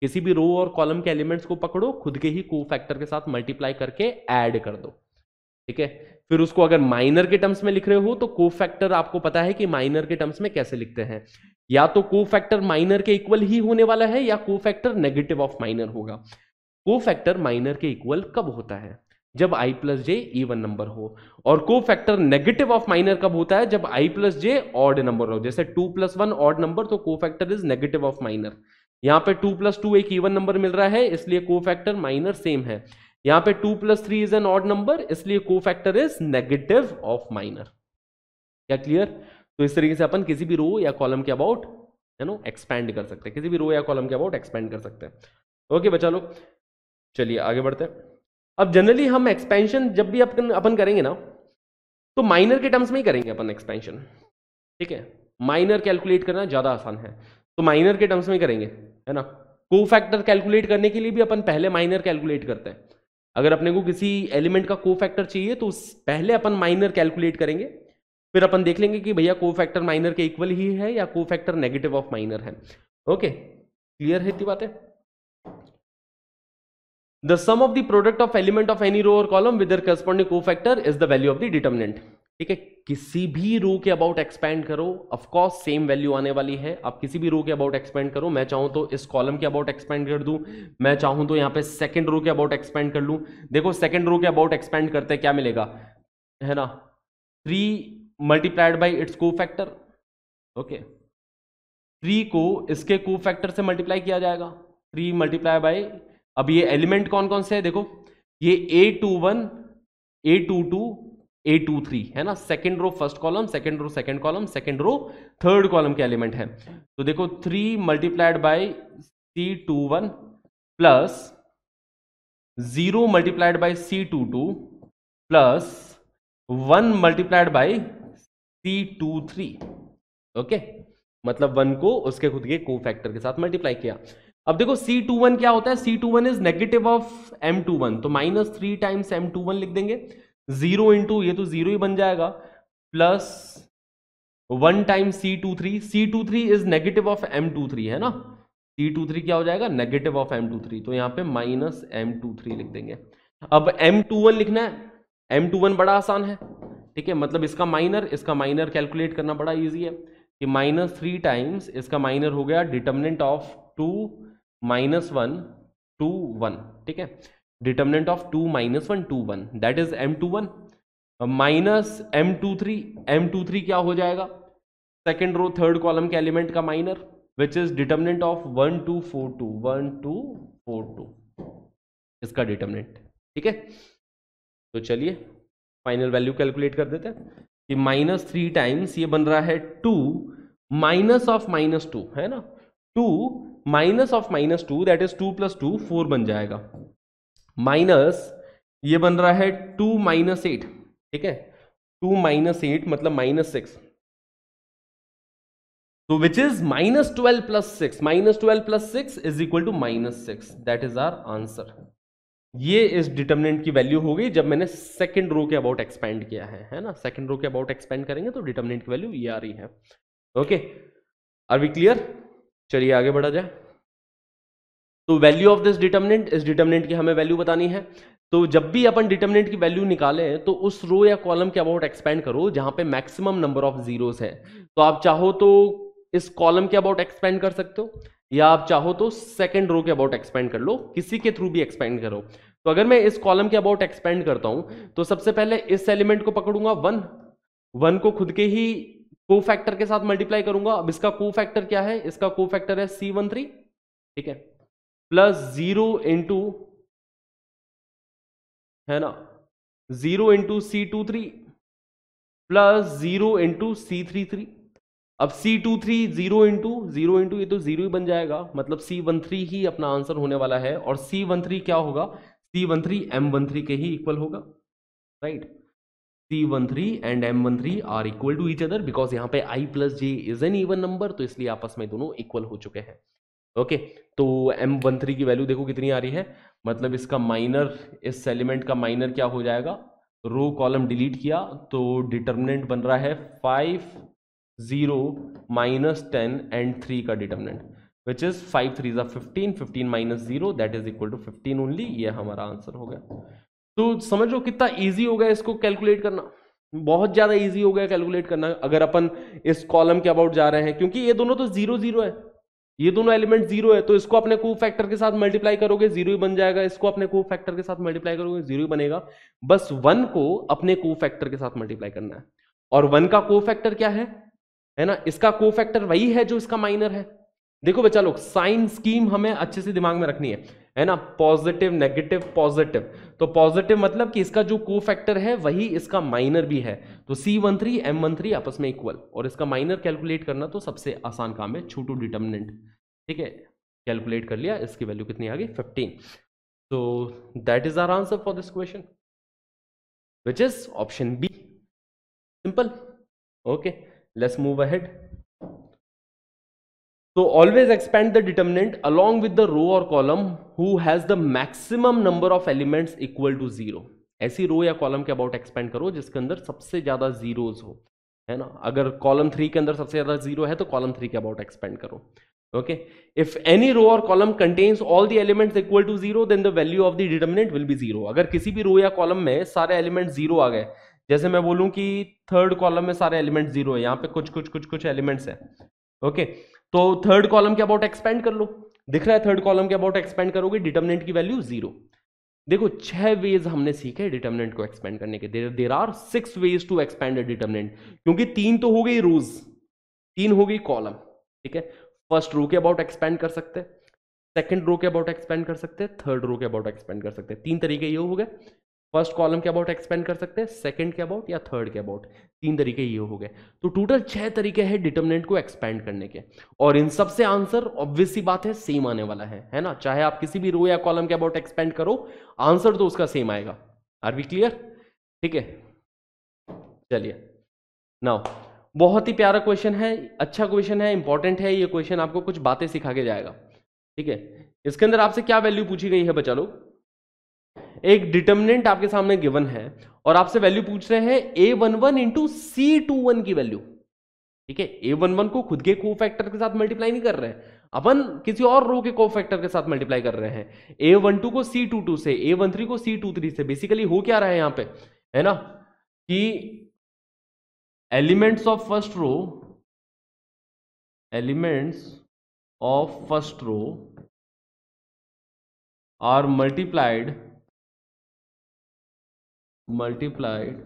किसी भी रो और कॉलम के एलिमेंट्स को पकड़ो खुद के ही को फैक्टर के साथ मल्टीप्लाई करके ऐड कर दो ठीक है फिर उसको अगर माइनर के टर्म्स में लिख रहे हो तो को फैक्टर आपको पता है कि माइनर के टर्म्स में कैसे लिखते हैं या तो को फैक्टर माइनर के इक्वल ही होने वाला है या cofactor negative of minor होगा को फैक्टर माइनर के इक्वल कब होता है जब I plus J even number हो और को फैक्टर नेगेटिव ऑफ माइनर कब होता है जब I plus J odd number हो जैसे two plus one odd number तो cofactor is negative of minor यहाँ पे टू प्लस टू एक इवन नंबर मिल रहा है इसलिए को फैक्टर माइनर सेम है यहाँ पे two plus three is an odd number इसलिए cofactor is negative of minor क्या क्लियर तो इस तरीके से अपन किसी भी रो या कॉलम के अबाउट यू नो एक्सपेंड कर सकते हैं किसी भी रो या कॉलम के अबाउट एक्सपेंड कर सकते हैं ओके बच्चा लोग चलिए आगे बढ़ते हैं अब जनरली हम एक्सपेंशन जब भी अपन अपन करेंगे ना तो माइनर के टर्म्स में ही करेंगे अपन एक्सपेंशन ठीक है माइनर कैलकुलेट करना ज़्यादा आसान है तो माइनर के टर्म्स में करेंगे है ना को फैक्टर कैलकुलेट करने के लिए भी अपन पहले माइनर कैलकुलेट करते हैं अगर अपने को किसी एलिमेंट का को फैक्टर चाहिए तो उस पहले अपन माइनर कैलकुलेट करेंगे फिर अपन देख लेंगे कि भैया को फैक्टर माइनर के इक्वल ही है या cofactor negative of minor है ओके क्लियर है इतनी बातें The sum of the product of element of any row or column with their corresponding cofactor is the value of the determinant. ठीक है किसी भी रो के अबाउट एक्सपेंड करो ऑफ कोर्स सेम वैल्यू आने वाली है आप किसी भी रो के अबाउट एक्सपेंड करो मैं चाहूं तो इस कॉलम के अबाउट एक्सपेंड कर दूं मैं चाहूं तो यहां पे सेकंड रो के अबाउट एक्सपेंड कर लूं देखो सेकंड रो के अबाउट एक्सपेंड करते क्या मिलेगा है ना three multiplied by its cofactor okay three को इसके को फैक्टर से मल्टीप्लाई किया जाएगा थ्री मल्टीप्लाई बाई अब ये एलिमेंट कौन कौन से है देखो ये A two one A two two A two three है ना second row first column second row second column second row third column के एलिमेंट है तो देखो three multiplied by C two one plus zero multiplied by C two two plus one multiplied by C two three okay मतलब one को उसके खुद के को फैक्टर के साथ मल्टीप्लाई किया अब देखो सी टू वन क्या होता है C two one is negative of M two one तो minus three times M two one लिख देंगे जीरो इंटू ये तो जीरो ही बन जाएगा plus one time C two three C two three is negative of M two three है ना सी टू थ्री क्या हो जाएगा negative of M two three तो यहाँ पे माइनस एम टू थ्री लिख देंगे अब एम टू वन लिखना है एम टू वन बड़ा आसान है ठीक है मतलब इसका माइनर इसका माइनर कैलकुलेट करना बड़ा ईजी है कि माइनस थ्री टाइम्स इसका माइनर हो गया determinant of two minus one two one ठीक है determinant of two minus one two one that is M two one minus M two three M two three क्या हो जाएगा सेकेंड रो थर्ड कॉलम के element का minor which is determinant of one two four two one two four two इसका determinant ठीक है तो चलिए फाइनल वैल्यू कैलकुलेट कर देते हैं कि माइनस थ्री टाइम्स ये बन रहा है two minus of minus two है ना two minus of minus two that is two plus two four बन जाएगा माइनस ये बन रहा है टू माइनस एट ठीक है टू माइनस एट मतलब माइनस सिक्स तो which is minus twelve plus six minus twelve plus six is equal to minus six that is our answer ये इस डिटर्मिनेंट की वैल्यू हो गई जब मैंने सेकंड रो के अबाउट एक्सपेंड किया है है ना सेकंड रो के अबाउट एक्सपेंड करेंगे तो डिटर्मिनेंट की वैल्यू ये आ रही है ओके आर वी क्लियर चलिए आगे बढ़ा जाए तो वैल्यू ऑफ दिस डिटर्मिनेंट इस डिटर्मिनेंट की हमें वैल्यू बतानी है तो जब भी अपन डिटर्मिनेंट की वैल्यू निकालें तो उस रो या कॉलम के अबाउट एक्सपेंड करो जहां पे मैक्सिमम नंबर ऑफ जीरोस है तो आप चाहो तो इस कॉलम के अबाउट एक्सपेंड कर सकते हो या आप चाहो तो सेकेंड रो के अबाउट एक्सपेंड कर लो किसी के थ्रू भी एक्सपेंड करो तो अगर मैं इस कॉलम के अबाउट एक्सपेंड करता हूं तो सबसे पहले इस एलिमेंट को पकड़ूंगा वन वन को खुद के ही को फैक्टर के साथ मल्टीप्लाई करूंगा अब इसका को फैक्टर क्या है इसका को फैक्टर है सी वन थ्री ठीक है प्लस जीरो इंटू है ना zero into C two three plus zero into C three three अब C two three zero into zero into ये तो जीरो ही बन जाएगा मतलब सी वन थ्री ही अपना आंसर होने वाला है और सी वन थ्री क्या होगा C one three M one three के ही इक्वल होगा right right? C one three and M one three are equal to each other because यहाँ पे I plus J is an even number तो इसलिए आपस में दोनों इक्वल हो चुके हैं ओके तो एम वन थ्री की वैल्यू देखो कितनी आ रही है मतलब इसका माइनर इस एलिमेंट का माइनर क्या हो जाएगा रो कॉलम डिलीट किया तो डिटर्मिनेंट बन रहा है five zero minus ten and three का determinant which is five three ज़ा fifteen fifteen minus zero that is equal to fifteen only ये हमारा आंसर हो गया तो समझ लो कितना ईजी हो गया इसको कैलकुलेट करना बहुत ज़्यादा ईजी हो गया कैलकुलेट करना अगर अपन इस कॉलम के अबाउट जा रहे हैं क्योंकि ये दोनों तो जीरो जीरो है ये दोनों एलिमेंट जीरो है तो इसको अपने को फैक्टर के साथ मल्टीप्लाई करोगे जीरो ही बन जाएगा इसको अपने को फैक्टर के साथ मल्टीप्लाई करोगे जीरो ही बनेगा बस वन को अपने को फैक्टर के साथ मल्टीप्लाई करना है और वन का को फैक्टर क्या है है ना इसका को फैक्टर वही है जो इसका माइनर है देखो बच्चा लोग साइन स्कीम हमें अच्छे से दिमाग में रखनी है है ना पॉजिटिव नेगेटिव पॉजिटिव तो पॉजिटिव मतलब कि इसका जो को फैक्टर है वही इसका माइनर भी है तो C one three M one three आपस में इक्वल और इसका माइनर कैलकुलेट करना तो सबसे आसान काम है छोटू डिटर्मिनेंट ठीक है कैलकुलेट कर लिया इसकी वैल्यू कितनी आ गई फिफ्टीन तो that is our answer for this question which is option B simple okay let's move ahead So always expand the determinant along with the row or column who has the maximum number of elements equal to zero. ऐसी रो या column के about expand करो जिसके अंदर सबसे ज़्यादा zeros हो है ना अगर कॉलम थ्री के अंदर सबसे ज़्यादा जीरो है तो कॉलम थ्री के अबाउट एक्सपेंड करो ओके इफ एनी रो और column contains all the elements equal to zero then the value of the determinant will be zero अगर किसी भी रो या कॉलम में सारे एलिमेंट जीरो आ गए जैसे मैं बोलूँ कि थर्ड कॉलम में सारे एलिमेंट जीरो है यहाँ पे कुछ कुछ कुछ कुछ एलिमेंट्स है ओके okay? तो थर्ड कॉलम के अबाउट एक्सपेंड कर लो दिख रहा है थर्ड कॉलम के अबाउट एक्सपेंड करोगे डिटर्मिनेंट की वैल्यू जीरो देखो छह वेज हमने सीखे डिटर्मिनेंट को एक्सपेंड करने के there there are six ways to expand determinant क्योंकि तीन तो हो गई रोज तीन हो गई कॉलम ठीक है फर्स्ट रो के अबाउट एक्सपेंड कर सकते सेकेंड रो के अबाउट एक्सपेंड कर सकते थर्ड रो के अबाउट एक्सपेंड कर सकते तीन तरीके ये हो गए फर्स्ट कॉलम के अबाउट एक्सपेंड कर सकते हैं सेकंड के अबाउट या थर्ड के अबाउट तीन तरीके ये हो गए तो टोटल छह तरीके हैं डिटर्मिनेंट को एक्सपेंड करने के और इन सब से आंसर ऑब्वियसली बात है सेम आने वाला है है ना चाहे आप किसी भी रो या कॉलम के अबाउट एक्सपेंड करो आंसर तो उसका सेम आएगा आर वी क्लियर ठीक है चलिए नाउ बहुत ही प्यारा क्वेश्चन है अच्छा क्वेश्चन है इंपॉर्टेंट है ये क्वेश्चन आपको कुछ बातें सिखा के जाएगा ठीक है इसके अंदर आपसे क्या वैल्यू पूछी गई है बच्चा लोग एक डिटर्मिनेंट आपके सामने गिवन है और आपसे वैल्यू पूछ रहे हैं A one one into C two one की वैल्यू ठीक है ए वन वन को खुद के को फैक्टर के साथ मल्टीप्लाई नहीं कर रहे हैं अपन किसी और रो के को फैक्टर के साथ मल्टीप्लाई कर रहे हैं ए वन टू को सी टू टू से ए वन थ्री को सी टू थ्री से बेसिकली हो क्या रहा है यहां पे है ना कि elements of first row elements of first row are multiplied multiplied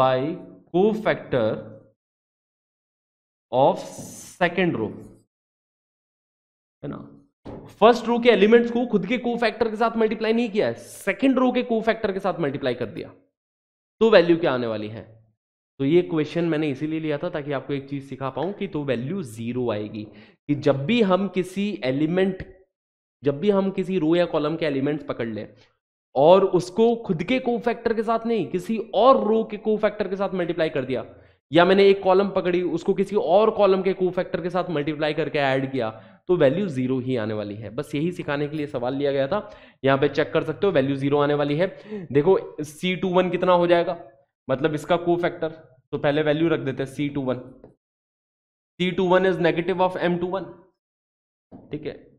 by cofactor of second row है ना फर्स्ट रो के एलिमेंट्स को खुद के को फैक्टर के साथ मल्टीप्लाई नहीं किया है सेकेंड रो के को फैक्टर के साथ मल्टीप्लाई कर दिया तो वैल्यू क्या आने वाली है तो ये क्वेश्चन मैंने इसीलिए लिया था ताकि आपको एक चीज सिखा पाऊं कि तो वैल्यू जीरो आएगी कि जब भी हम किसी एलिमेंट जब भी हम किसी रो या कॉलम के एलिमेंट्स पकड़ लें और उसको खुद के को फैक्टर के साथ नहीं किसी और रो के को फैक्टर के साथ मल्टीप्लाई कर दिया या मैंने एक कॉलम पकड़ी उसको किसी और कॉलम के को फैक्टर के साथ मल्टीप्लाई करके ऐड किया तो वैल्यू जीरो ही आने वाली है बस यही सिखाने के लिए सवाल लिया गया था यहाँ पे चेक कर सकते हो वैल्यू जीरो आने वाली है देखो सी टू वन कितना हो जाएगा मतलब इसका को फैक्टर तो पहले वैल्यू रख देते हैं C two one C two one is negative of M two one ठीक है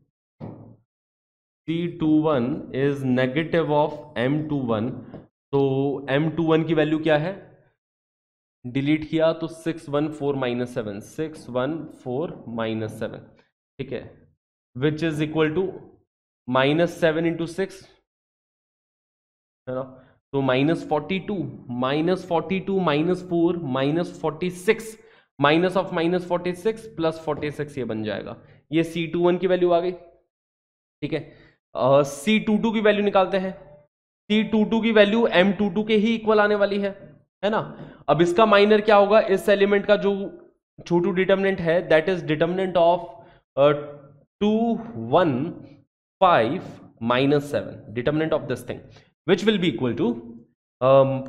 C two one is negative of M two one तो एम टू वन की वैल्यू क्या है डिलीट किया तो six one four minus seven six one four minus seven ठीक है which is equal to minus seven into six है ना तो minus forty two minus forty two minus four minus forty six minus of minus forty six plus forty six ये बन जाएगा ये C two one की वैल्यू आ गई ठीक है सी टू टू की वैल्यू निकालते हैं सी टू टू की वैल्यू एम टू टू के ही इक्वल आने वाली है है ना अब इसका माइनर क्या होगा इस एलिमेंट का जो छोटू डिटर्मिनेंट है that is determinant of two one five minus seven determinant of this thing which will be equal to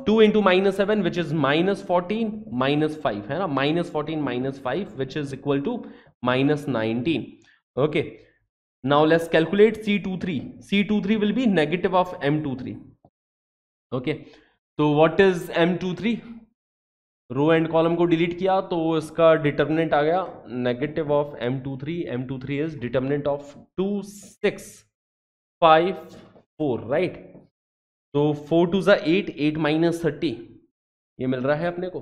two into minus seven which is minus fourteen minus five है ना minus fourteen minus five which is equal to minus nineteen okay now let's calculate c23 c23 will be negative of m23 okay so what is m23 row and column को delete किया तो इसका determinant आ गया negative of M two three M two three is determinant of two six five four right तो four two ज़ा eight eight minus thirty ये मिल रहा है अपने को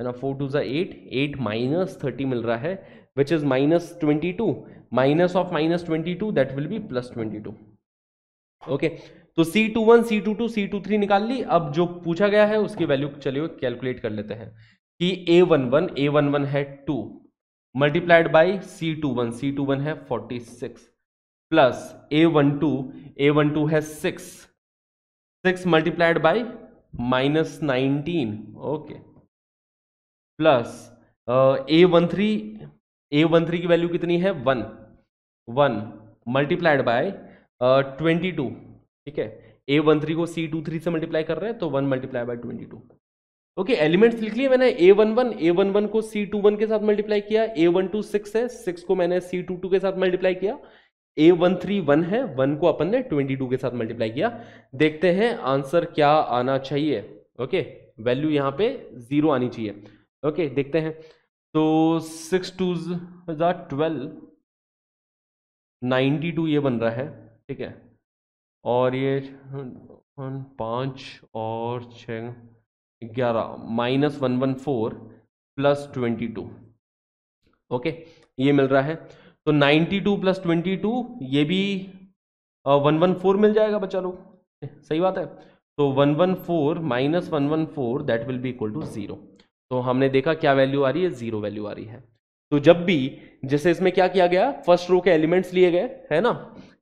है ना फोर टू ज़ा एट एट माइनस थर्टी मिल रहा है which is minus twenty two minus of minus twenty two that will be plus twenty two okay तो C two one C two two C two three निकाल ली अब जो पूछा गया है उसकी वैल्यू चलिए कैलकुलेट कर लेते हैं कि A one one A one one है two multiplied by C two one C two one है फोर्टी सिक्स प्लस ए वन टू ए वन टू है six six multiplied by minus nineteen okay plus A one three A one three की value कितनी है one one multiplied by twenty two ठीक है ए one three को C two three से multiply कर रहे हैं तो one multiply by twenty two okay elements लिख लिए मैंने A one one A one one को सी टू वन के साथ मल्टीप्लाई किया ए वन टू सिक्स है सिक्स को मैंने सी टू टू के साथ मल्टीप्लाई किया ए वन थ्री वन है वन को अपन ने ट्वेंटी टू के साथ मल्टीप्लाई किया देखते हैं आंसर क्या आना चाहिए ओके वैल्यू यहाँ पे जीरो आनी चाहिए ओके देखते हैं तो six two twelve ninety two ये बन रहा है ठीक है और ये पाँच और छ ग्यारह minus one one four plus twenty two okay ये मिल रहा है तो ninety two plus twenty two ये भी वन वन फोर मिल जाएगा बच्चा लोग सही बात है तो one one four minus one one four that will be equal to zero तो हमने देखा क्या वैल्यू आ रही है ज़ीरो वैल्यू आ रही है तो जब भी जैसे इसमें क्या किया गया फर्स्ट रो के एलिमेंट्स लिए गए है ना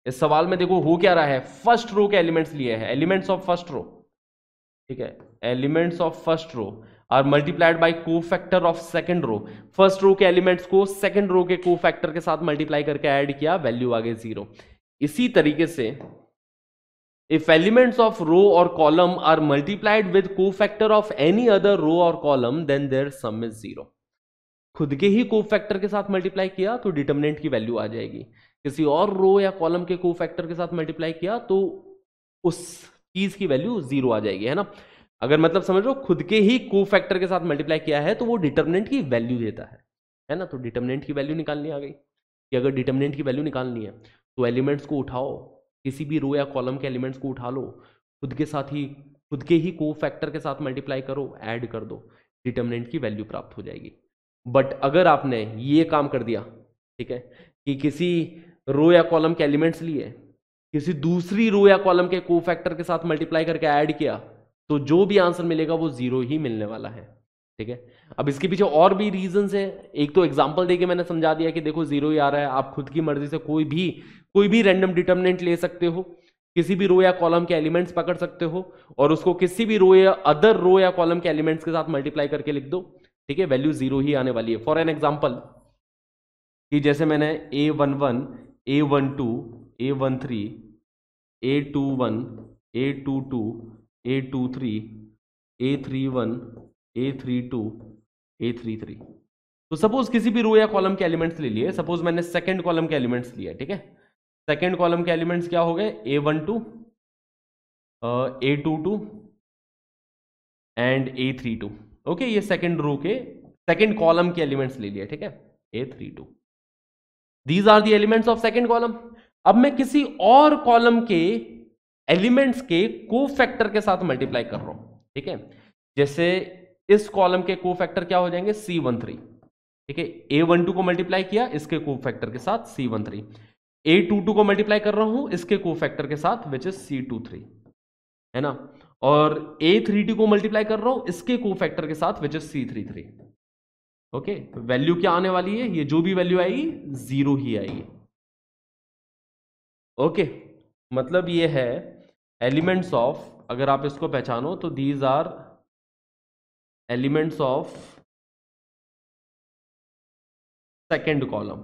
इस सवाल में देखो हो क्या रहा है फर्स्ट रो के एलिमेंट्स लिए हैं एलिमेंट्स ऑफ फर्स्ट रो ठीक है elements of first row are multiplied by cofactor of second row first row के एलिमेंट्स को सेकंड रो के को फैक्टर के साथ मल्टीप्लाई करके ऐड किया वैल्यू आगे जीरो इसी तरीके से एलिमेंट्स ऑफ रो और column are multiplied with cofactor of any other row और column then their sum is zero खुद के ही को फैक्टर के साथ मल्टीप्लाई किया तो डिटर्मिनेंट की वैल्यू आ जाएगी किसी और रो या कॉलम के को फैक्टर के साथ मल्टीप्लाई किया तो उस चीज की वैल्यू जीरो आ जाएगी है ना अगर मतलब समझ लो खुद के ही को फैक्टर के साथ मल्टीप्लाई किया है तो वो डिटर्मिनेंट की वैल्यू देता है है ना तो डिटर्मिनेंट की वैल्यू निकालनी आ गई कि अगर डिटर्मिनेंट की वैल्यू निकालनी है तो एलिमेंट्स को उठाओ किसी भी रो या कॉलम के एलिमेंट्स को उठा लो खुद के साथ ही खुद के ही को फैक्टर के साथ मल्टीप्लाई करो ऐड कर दो डिटर्मिनेंट की वैल्यू प्राप्त हो जाएगी बट अगर आपने ये काम कर दिया ठीक है कि किसी रो या कॉलम के एलिमेंट्स लिए किसी दूसरी रो या कॉलम के को फैक्टर के साथ मल्टीप्लाई करके ऐड किया तो जो भी आंसर मिलेगा वो जीरो ही मिलने वाला है ठीक है अब इसके पीछे और भी रीजंस है एक तो एग्जांपल देके मैंने समझा दिया कि देखो जीरो ही आ रहा है आप खुद की मर्जी से कोई भी कोई भी रैंडम डिटर्मिनेंट ले सकते हो किसी भी रो या कॉलम के एलिमेंट्स पकड़ सकते हो और उसको किसी भी रो या अदर रो या कॉलम के एलिमेंट्स के साथ मल्टीप्लाई करके लिख दो ठीक है वैल्यू जीरो ही आने वाली है फॉर एन एग्जाम्पल कि जैसे मैंने A one one A one two A one three A two one A two two A two three A three one A three two A three three तो suppose किसी भी रो या column के elements ले लिए सपोज मैंने second column के elements लिए ठीक है सेकंड कॉलम के एलिमेंट्स क्या हो गए A one two A two two and A three two okay ये सेकंड रो के सेकंड कॉलम के एलिमेंट्स ले लिए ठीक है A three two these are the elements of second column अब मैं किसी और कॉलम के एलिमेंट्स के को फैक्टर के साथ मल्टीप्लाई कर रहा हूं ठीक है जैसे इस कॉलम के को फैक्टर क्या हो जाएंगे सी वन थ्री ठीक है ए वन टू को मल्टीप्लाई किया इसके को फैक्टर के साथ सी वन थ्री ए टू टू को मल्टीप्लाई कर रहा हूं इसके को फैक्टर के साथ which is C two three है ना और ए थ्री टी को मल्टीप्लाई कर रहा हूं इसके को फैक्टर के साथ which is C three three okay value क्या आने वाली है ये जो भी वैल्यू आएगी जीरो ही आएगी ओके okay, मतलब ये है एलिमेंट्स ऑफ अगर आप इसको पहचानो तो these are elements of second column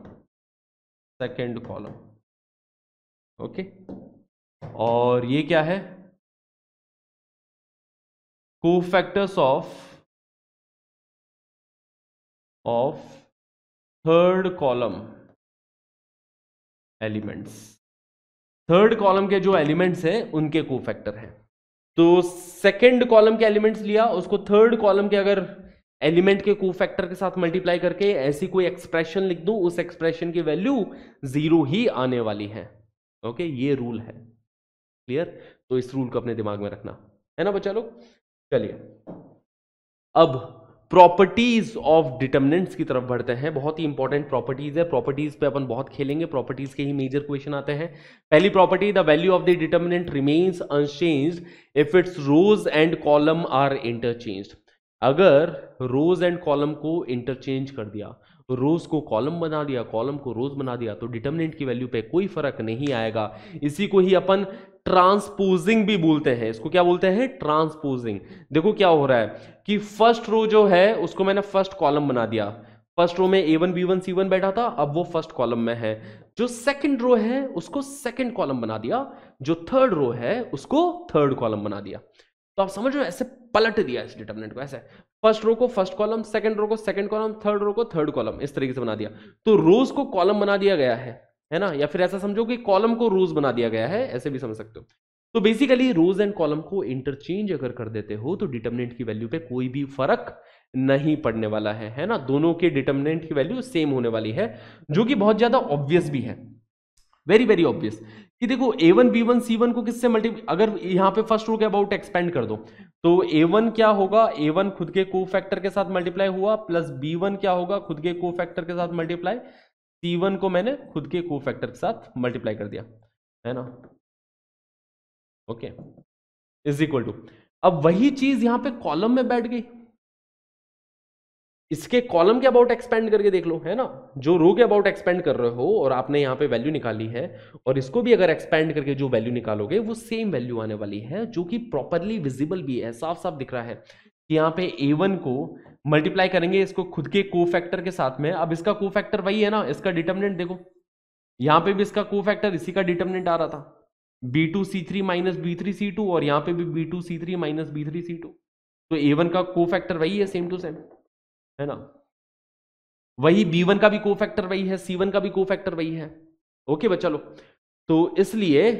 second column okay और ये क्या है cofactors of of third column elements third column के जो एलिमेंट्स हैं उनके फैक्टर हैं तो सेकेंड कॉलम के एलिमेंट्स लिया उसको थर्ड कॉलम के अगर एलिमेंट के को फैक्टर के साथ मल्टीप्लाई करके ऐसी कोई एक्सप्रेशन लिख दूं उस एक्सप्रेशन की वैल्यू जीरो ही आने वाली है ओके ये रूल है क्लियर तो इस रूल को अपने दिमाग में रखना है ना बच्चा लोग चलिए अब प्रॉपर्टीज ऑफ डिटर्मिनेंट्स की तरफ बढ़ते हैं बहुत ही इंपॉर्टेंट प्रॉपर्टीज है प्रॉपर्टीज पे अपन बहुत खेलेंगे प्रॉपर्टीज के ही मेजर क्वेश्चन आते हैं पहली property the value of the determinant remains unchange if its rows and column are interchange अगर रोज एंड कॉलम को इंटरचेंज कर दिया तो रोज़ को कॉलम बना दिया कॉलम को रोज़ बना दिया तो डिटर्मिनेंट की वैल्यू पे कोई फर्क नहीं आएगा इसी को ही अपन ट्रांसपोजिंग भी बोलते हैं इसको क्या बोलते हैं ट्रांसपोजिंग देखो क्या हो रहा है कि फर्स्ट रो जो है उसको मैंने फर्स्ट कॉलम बना दिया फर्स्ट रो में A one B one C one बैठा था अब वो फर्स्ट कॉलम में है जो सेकंड रो है उसको सेकंड कॉलम बना दिया जो थर्ड रो है उसको थर्ड कॉलम बना दिया तो आप समझ रहे हो ऐसे पलट दिया इस डिटर्मिनेंट को ऐसे फर्स्ट रो को फर्स्ट कॉलम सेकंड रो को सेकंड कॉलम थर्ड रो को थर्ड कॉलम इस तरीके से बना दिया तो रोज को कॉलम बना दिया गया है है ना या फिर ऐसा समझो कि कॉलम को रोज बना दिया गया है ऐसे भी समझ सकते हो तो बेसिकली रोज एंड कॉलम को इंटरचेंज अगर कर देते हो तो डिटर्मिनेंट की वैल्यू पे कोई भी फर्क नहीं पड़ने वाला है है ना दोनों के डिटर्मिनेंट की वैल्यू सेम होने वाली है जो कि बहुत ज्यादा ऑब्वियस भी है वेरी वेरी ऑब्वियस कि देखो A one B one C one को किससे मल्टी अगर यहाँ पे फर्स्ट रूल के अबाउट एक्सपेंड कर दो तो ए वन क्या होगा ए वन खुद के को फैक्टर के साथ मल्टीप्लाई हुआ प्लस बी वन क्या होगा खुद के को फैक्टर के साथ मल्टीप्लाई सी वन को मैंने खुद के को फैक्टर के साथ मल्टीप्लाई कर दिया है ना ओके इज इक्वल टू अब वही चीज यहाँ पे कॉलम में बैठ गई इसके कॉलम के अबाउट एक्सपेंड करके देख लो है ना जो रो के अबाउट एक्सपेंड कर रहे हो और आपने यहां पे वैल्यू निकाली है और इसको भी अगर एक्सपेंड करके जो वैल्यू निकालोगे वो सेम वैल्यू आने वाली है जो कि प्रॉपरली विजिबल भी है साफ साफ दिख रहा है कि यहाँ पे ए वन को मल्टीप्लाई करेंगे इसको खुद के को फैक्टर के साथ में अब इसका को फैक्टर वही है ना इसका डिटर्मिनेंट देखो यहाँ पे भी इसका को फैक्टर इसी का डिटर्मिनेंट आ रहा था B two C three minus B three C two और यहाँ पे भी B two C three minus B three C two तो ए वन का को फैक्टर वही है सेम टू सेम है ना वही बी वन का भी को फैक्टर वही है सी वन का भी को फैक्टर वही है ओके बच्चा लो तो इसलिए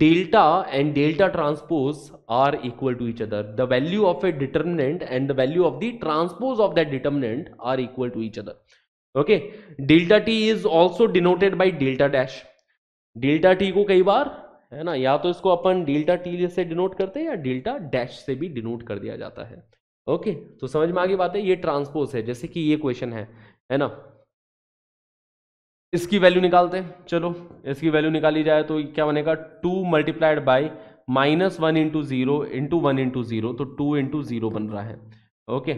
delta and delta transpose are equal to each other the value of a determinant and the value of the transpose of that determinant are equal to each other okay delta T is also denoted by delta dash delta T को कई बार है ना या तो इसको अपन delta T से डिनोट करते हैं या डेल्टा डैश से भी डिनोट कर दिया जाता है ओके तो समझ में आगे बात है ये ट्रांसपोज है जैसे कि ये क्वेश्चन है है ना इसकी वैल्यू निकालते हैं चलो इसकी वैल्यू निकाली जाए तो क्या बनेगा two multiplied by minus one into zero into one into zero तो टू इंटू जीरो बन रहा है okay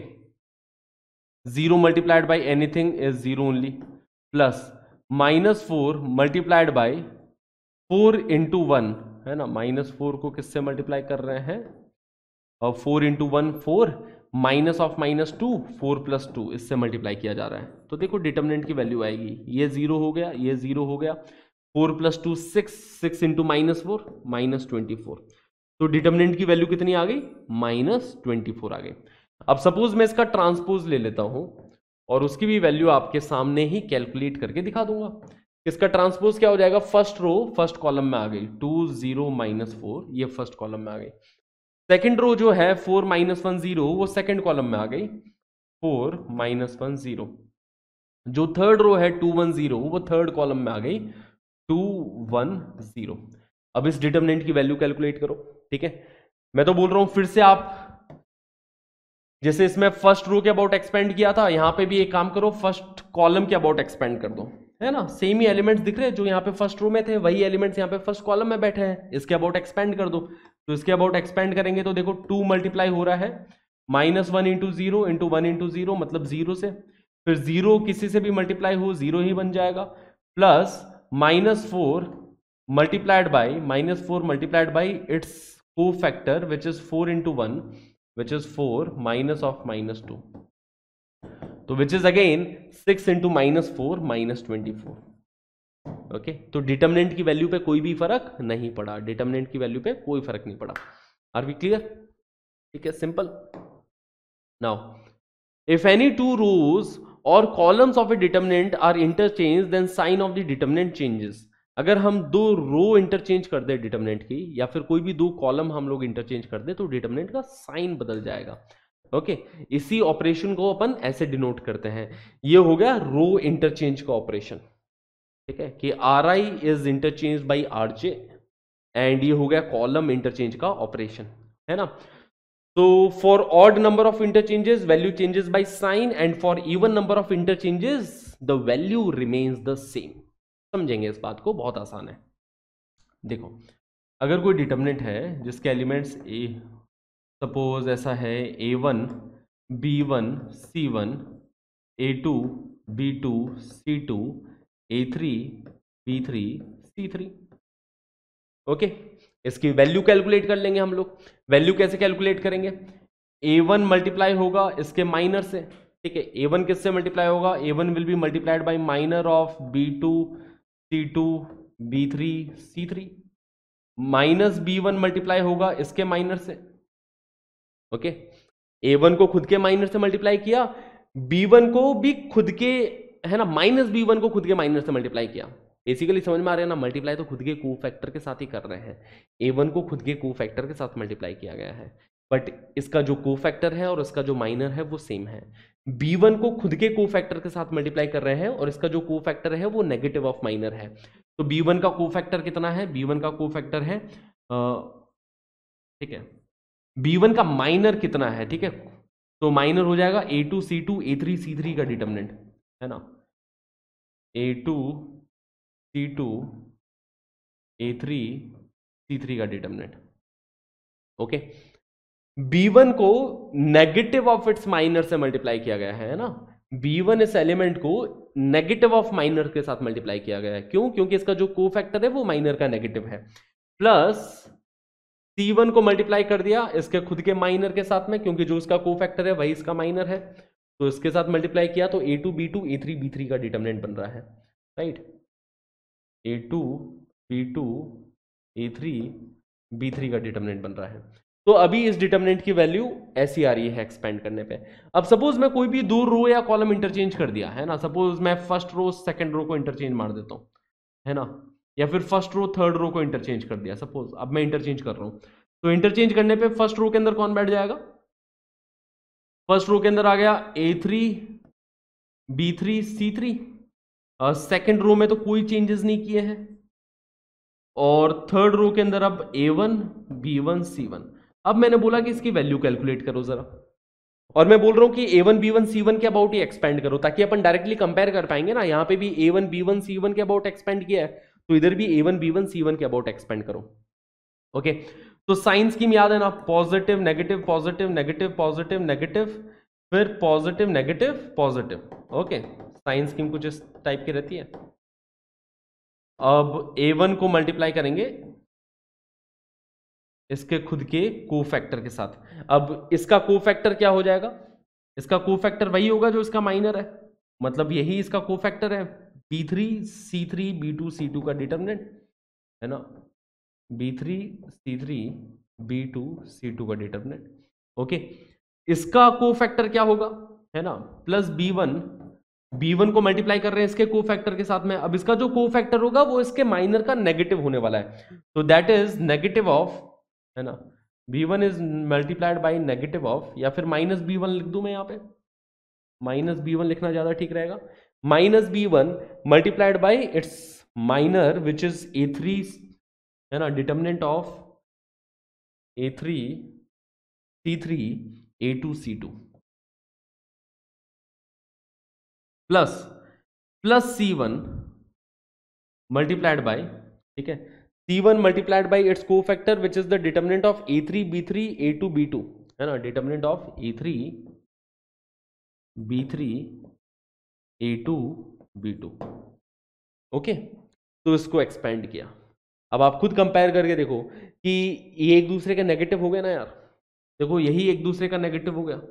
zero multiplied by anything is zero only plus minus four multiplied by four into one है ना माइनस फोर को किससे multiply कर रहे हैं और four into one four minus of minus two four plus two इससे मल्टीप्लाई किया जा रहा है तो देखो डिटर्मिनेंट की वैल्यू आएगी ये जीरो हो गया ये जीरो हो गया four plus two six six into minus four minus twenty four तो डिटर्मिनेंट की वैल्यू कितनी आ गई माइनस ट्वेंटी फोर आ गई अब सपोज मैं इसका ट्रांसपोज ले लेता हूं और उसकी भी वैल्यू आपके सामने ही कैलकुलेट करके दिखा दूंगा इसका ट्रांसपोज क्या हो जाएगा फर्स्ट रो फर्स्ट कॉलम में आ गई टू जीरो माइनस फोर ये फर्स्ट कॉलम में आ गई सेकेंड रो जो है फोर माइनस वन जीरो वो सेकेंड कॉलम में आ गई फोर माइनस वन जीरो जो थर्ड रो है टू वन जीरो वो थर्ड कॉलम में आ गई टू वन जीरो अब इस डिटर्मिनेंट की वैल्यू कैलकुलेट करो ठीक है मैं तो बोल रहा हूं फिर से आप जैसे इसमें फर्स्ट रो के अबाउट एक्सपेंड किया था यहां पे भी एक काम करो फर्स्ट कॉलम के अबाउट एक्सपेंड कर दो है ना सेम ही एलिमेंट्स दिख रहे हैं जो यहाँ पे फर्स्ट रो में थे वही एलिमेंट्स यहाँ पे फर्स्ट कॉलम में बैठे हैं इसके अबाउट एक्सपेंड कर दो तो इसके अबाउट एक्सपेंड करेंगे तो देखो टू मल्टीप्लाई हो रहा है minus one into zero into one into zero मतलब जीरो से फिर जीरो किसी से भी मल्टीप्लाई हो जीरो ही बन जाएगा plus minus four multiplied by minus four multiplied by its cofactor which is four into one which is four minus of minus two तो which is again six into minus four minus twenty four okay तो determinant की value पे कोई भी फर्क नहीं पड़ा determinant की वैल्यू पे कोई फर्क नहीं पड़ा आर वी क्लियर ठीक है simple now if any two rows और columns of a determinant are interchange then sign of the determinant changes अगर हम दो रो इंटरचेंज कर दें डिटर्मिनेंट की या फिर कोई भी दो कॉलम हम लोग इंटरचेंज कर दें तो डिटर्मिनेंट का साइन बदल जाएगा ओके okay, इसी ऑपरेशन को अपन ऐसे डिनोट करते हैं ये हो गया रो इंटरचेंज का ऑपरेशन ठीक है कि R I is interchange by R J and ये हो गया कॉलम इंटरचेंज का ऑपरेशन है ना तो for odd number of interchanges value changes by sign and for even number of interchanges the value remains the same समझेंगे इस बात को बहुत आसान है देखो अगर कोई डिटर्मिनेंट है जिसके एलिमेंट्स ए सपोज ऐसा है ए one B one C one ए two B two C two ए three B three C three okay इसकी वैल्यू कैलकुलेट कर लेंगे हम लोग वैल्यू कैसे कैलकुलेट करेंगे ए वन मल्टीप्लाई होगा इसके माइनर से ठीक है ए वन किससे मल्टीप्लाई होगा ए one will be multiplied by minor of B two C two B three C three minus B one multiply होगा इसके माइनर से ओके ए वन को खुद के माइनर से मल्टीप्लाई किया बी वन को भी खुद के है ना माइनस बी वन को खुद के माइनस से मल्टीप्लाई किया बेसिकली समझ में आ रहा है ना मल्टीप्लाई तो खुद के को फैक्टर के साथ ही कर रहे हैं ए वन को खुद के को फैक्टर के साथ मल्टीप्लाई किया गया है बट इसका जो को फैक्टर है और इसका जो माइनर है वो सेम है बी वन को खुद के को फैक्टर के साथ मल्टीप्लाई कर रहे हैं और इसका जो को फैक्टर है वो नेगेटिव ऑफ माइनर है तो बी वन का को फैक्टर कितना है बी वन का को फैक्टर है ठीक है बी वन का माइनर कितना है ठीक है तो माइनर हो जाएगा A two C two A three C three का डिटर्मिनेंट है ना A two C two A three C three का डिटर्मिनेंट ओके बी वन को नेगेटिव ऑफ इट्स माइनर से मल्टीप्लाई किया गया है ना बी वन इस एलिमेंट को नेगेटिव ऑफ माइनर के साथ मल्टीप्लाई किया गया है क्यों क्योंकि इसका जो को फैक्टर है वो माइनर का नेगेटिव है प्लस सी वन को मल्टीप्लाई कर दिया इसके खुद के माइनर के साथ में क्योंकि जो इसका को फैक्टर है वही इसका माइनर है तो इसके साथ मल्टीप्लाई किया तो A two B two A three B three का डिटर्मिनेंट बन रहा है right A two B two A three B three का डिटर्मिनेंट बन रहा है तो अभी इस डिटर्मिनेंट की वैल्यू ऐसी आ रही है एक्सपेंड करने पे अब सपोज मैं कोई भी दो रो या कॉलम इंटरचेंज कर दिया है ना सपोज मैं फर्स्ट रो सेकंड रो को इंटरचेंज मार देता हूँ है ना या फिर फर्स्ट रो थर्ड रो को इंटरचेंज कर दिया सपोज अब मैं इंटरचेंज कर रहा हूँ तो इंटरचेंज करने पे फर्स्ट रो के अंदर कौन बैठ जाएगा फर्स्ट रो के अंदर आ गया A three B three C three second row में तो कोई चेंजेस नहीं किए हैं और थर्ड रो के अंदर अब ए one B one C one अब मैंने बोला कि इसकी वैल्यू कैलकुलेट करो जरा और मैं बोल रहा हूं कि A one B one C one के अबाउट ही एक्सपेंड करो ताकि अपन डायरेक्टली कंपेयर कर पाएंगे ना यहां पे भी A one B one C one के अबाउट एक्सपेंड किया है तो इधर भी A one B one C one के अबाउट एक्सपेंड करो ओके okay? तो साइंस की याद है ना positive negative positive negative positive negative फिर positive negative positive okay signs की कुछ इस टाइप की रहती है अब ए वन को मल्टीप्लाई करेंगे इसके खुद के को फैक्टर के साथ अब इसका को फैक्टर क्या हो जाएगा इसका को फैक्टर वही होगा जो इसका माइनर है मतलब यही इसका को फैक्टर है B three C three B two C two का डिटर्मिनेंट है ना B three C three B two C two का डिटर्मिनेंट ओके इसका को फैक्टर क्या होगा है ना plus B one B one को मल्टीप्लाई कर रहे हैं इसके को फैक्टर के साथ में अब इसका जो को फैक्टर होगा वो इसके माइनर का नेगेटिव होने वाला है तो दैट इज नेगेटिव ऑफ है ना B one is multiplied by negative of या फिर माइनस बी वन लिख दू मैं यहाँ पे माइनस बी वन लिखना ज्यादा ठीक रहेगा minus B one multiplied by its minor which is A three है ना determinant of A three C three A two C two plus plus C one multiplied by ठीक है C one multiplied by its cofactor which is the determinant of A three B three A two B two है ना determinant of A three B three A two B two okay तो इसको expand किया अब आप खुद compare करके देखो कि ये एक दूसरे के नेगेटिव हो गया ना यार देखो यही एक दूसरे का नेगेटिव हो गया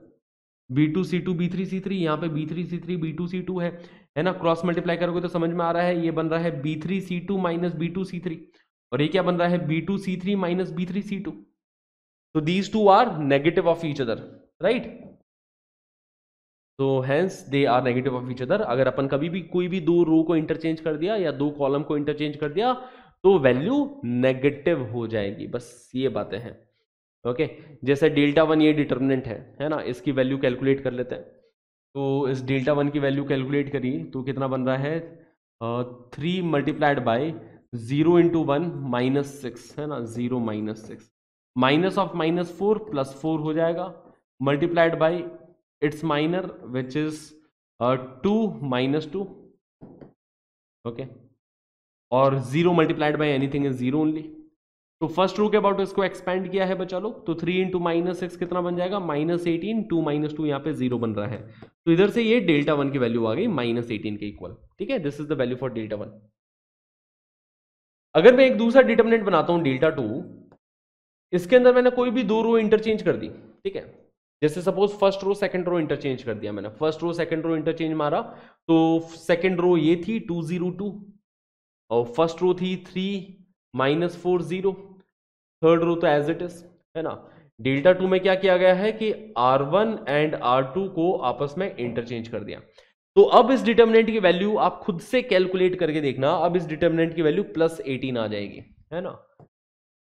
B two C two B three C three यहाँ पे B three C three B two C two है है ना क्रॉस मल्टीप्लाई करोगे तो समझ में आ रहा है ये बन रहा है B three C two minus B two C three और ये क्या बन रहा है B two C three minus B three C two तो these two are negative of each other right तो hence they are negative of each other अगर अपन कभी भी कोई भी दो रो को इंटरचेंज कर दिया या दो कॉलम को इंटरचेंज कर दिया तो वैल्यू नेगेटिव हो जाएगी बस ये बातें हैं ओके जैसे डेल्टा वन ये डिटर्मिनेंट है है ना इसकी वैल्यू कैलकुलेट कर लेते हैं तो इस डेल्टा वन की वैल्यू कैलकुलेट करी तो कितना बन रहा है three multiplied by zero into one minus six है ना zero minus six minus of minus four plus four हो जाएगा multiplied by its minor which is two minus two okay और zero multiplied by anything is zero only तो first row के about इसको expand किया है बचा लोग तो थ्री इंटू माइनस सिक्स कितना बन जाएगा minus eighteen two minus two यहाँ पे जीरो बन रहा है तो इधर से ये डेल्टा वन की वैल्यू आ गई माइनस एटीन के इक्वल ठीक है this is the value for delta one अगर मैं एक दूसरा डिटर्मिनेंट बनाता हूँ डेल्टा टू इसके अंदर मैंने कोई भी दो रो इंटरचेंज कर दी ठीक है जैसे suppose first row second row interchange कर दिया मैंने first row second row interchange मारा तो सेकंड रो ये थी टू जीरो टू और फर्स्ट रो थी three minus four zero third row तो एज इट इज है ना डेल्टा टू में क्या किया गया है कि R one and R two को आपस में इंटरचेंज कर दिया तो अब इस डिटर्मिनेंट की वैल्यू आप खुद से कैलकुलेट करके देखना अब इस डिटर्मिनेंट की वैल्यू प्लस एटीन आ जाएगी है ना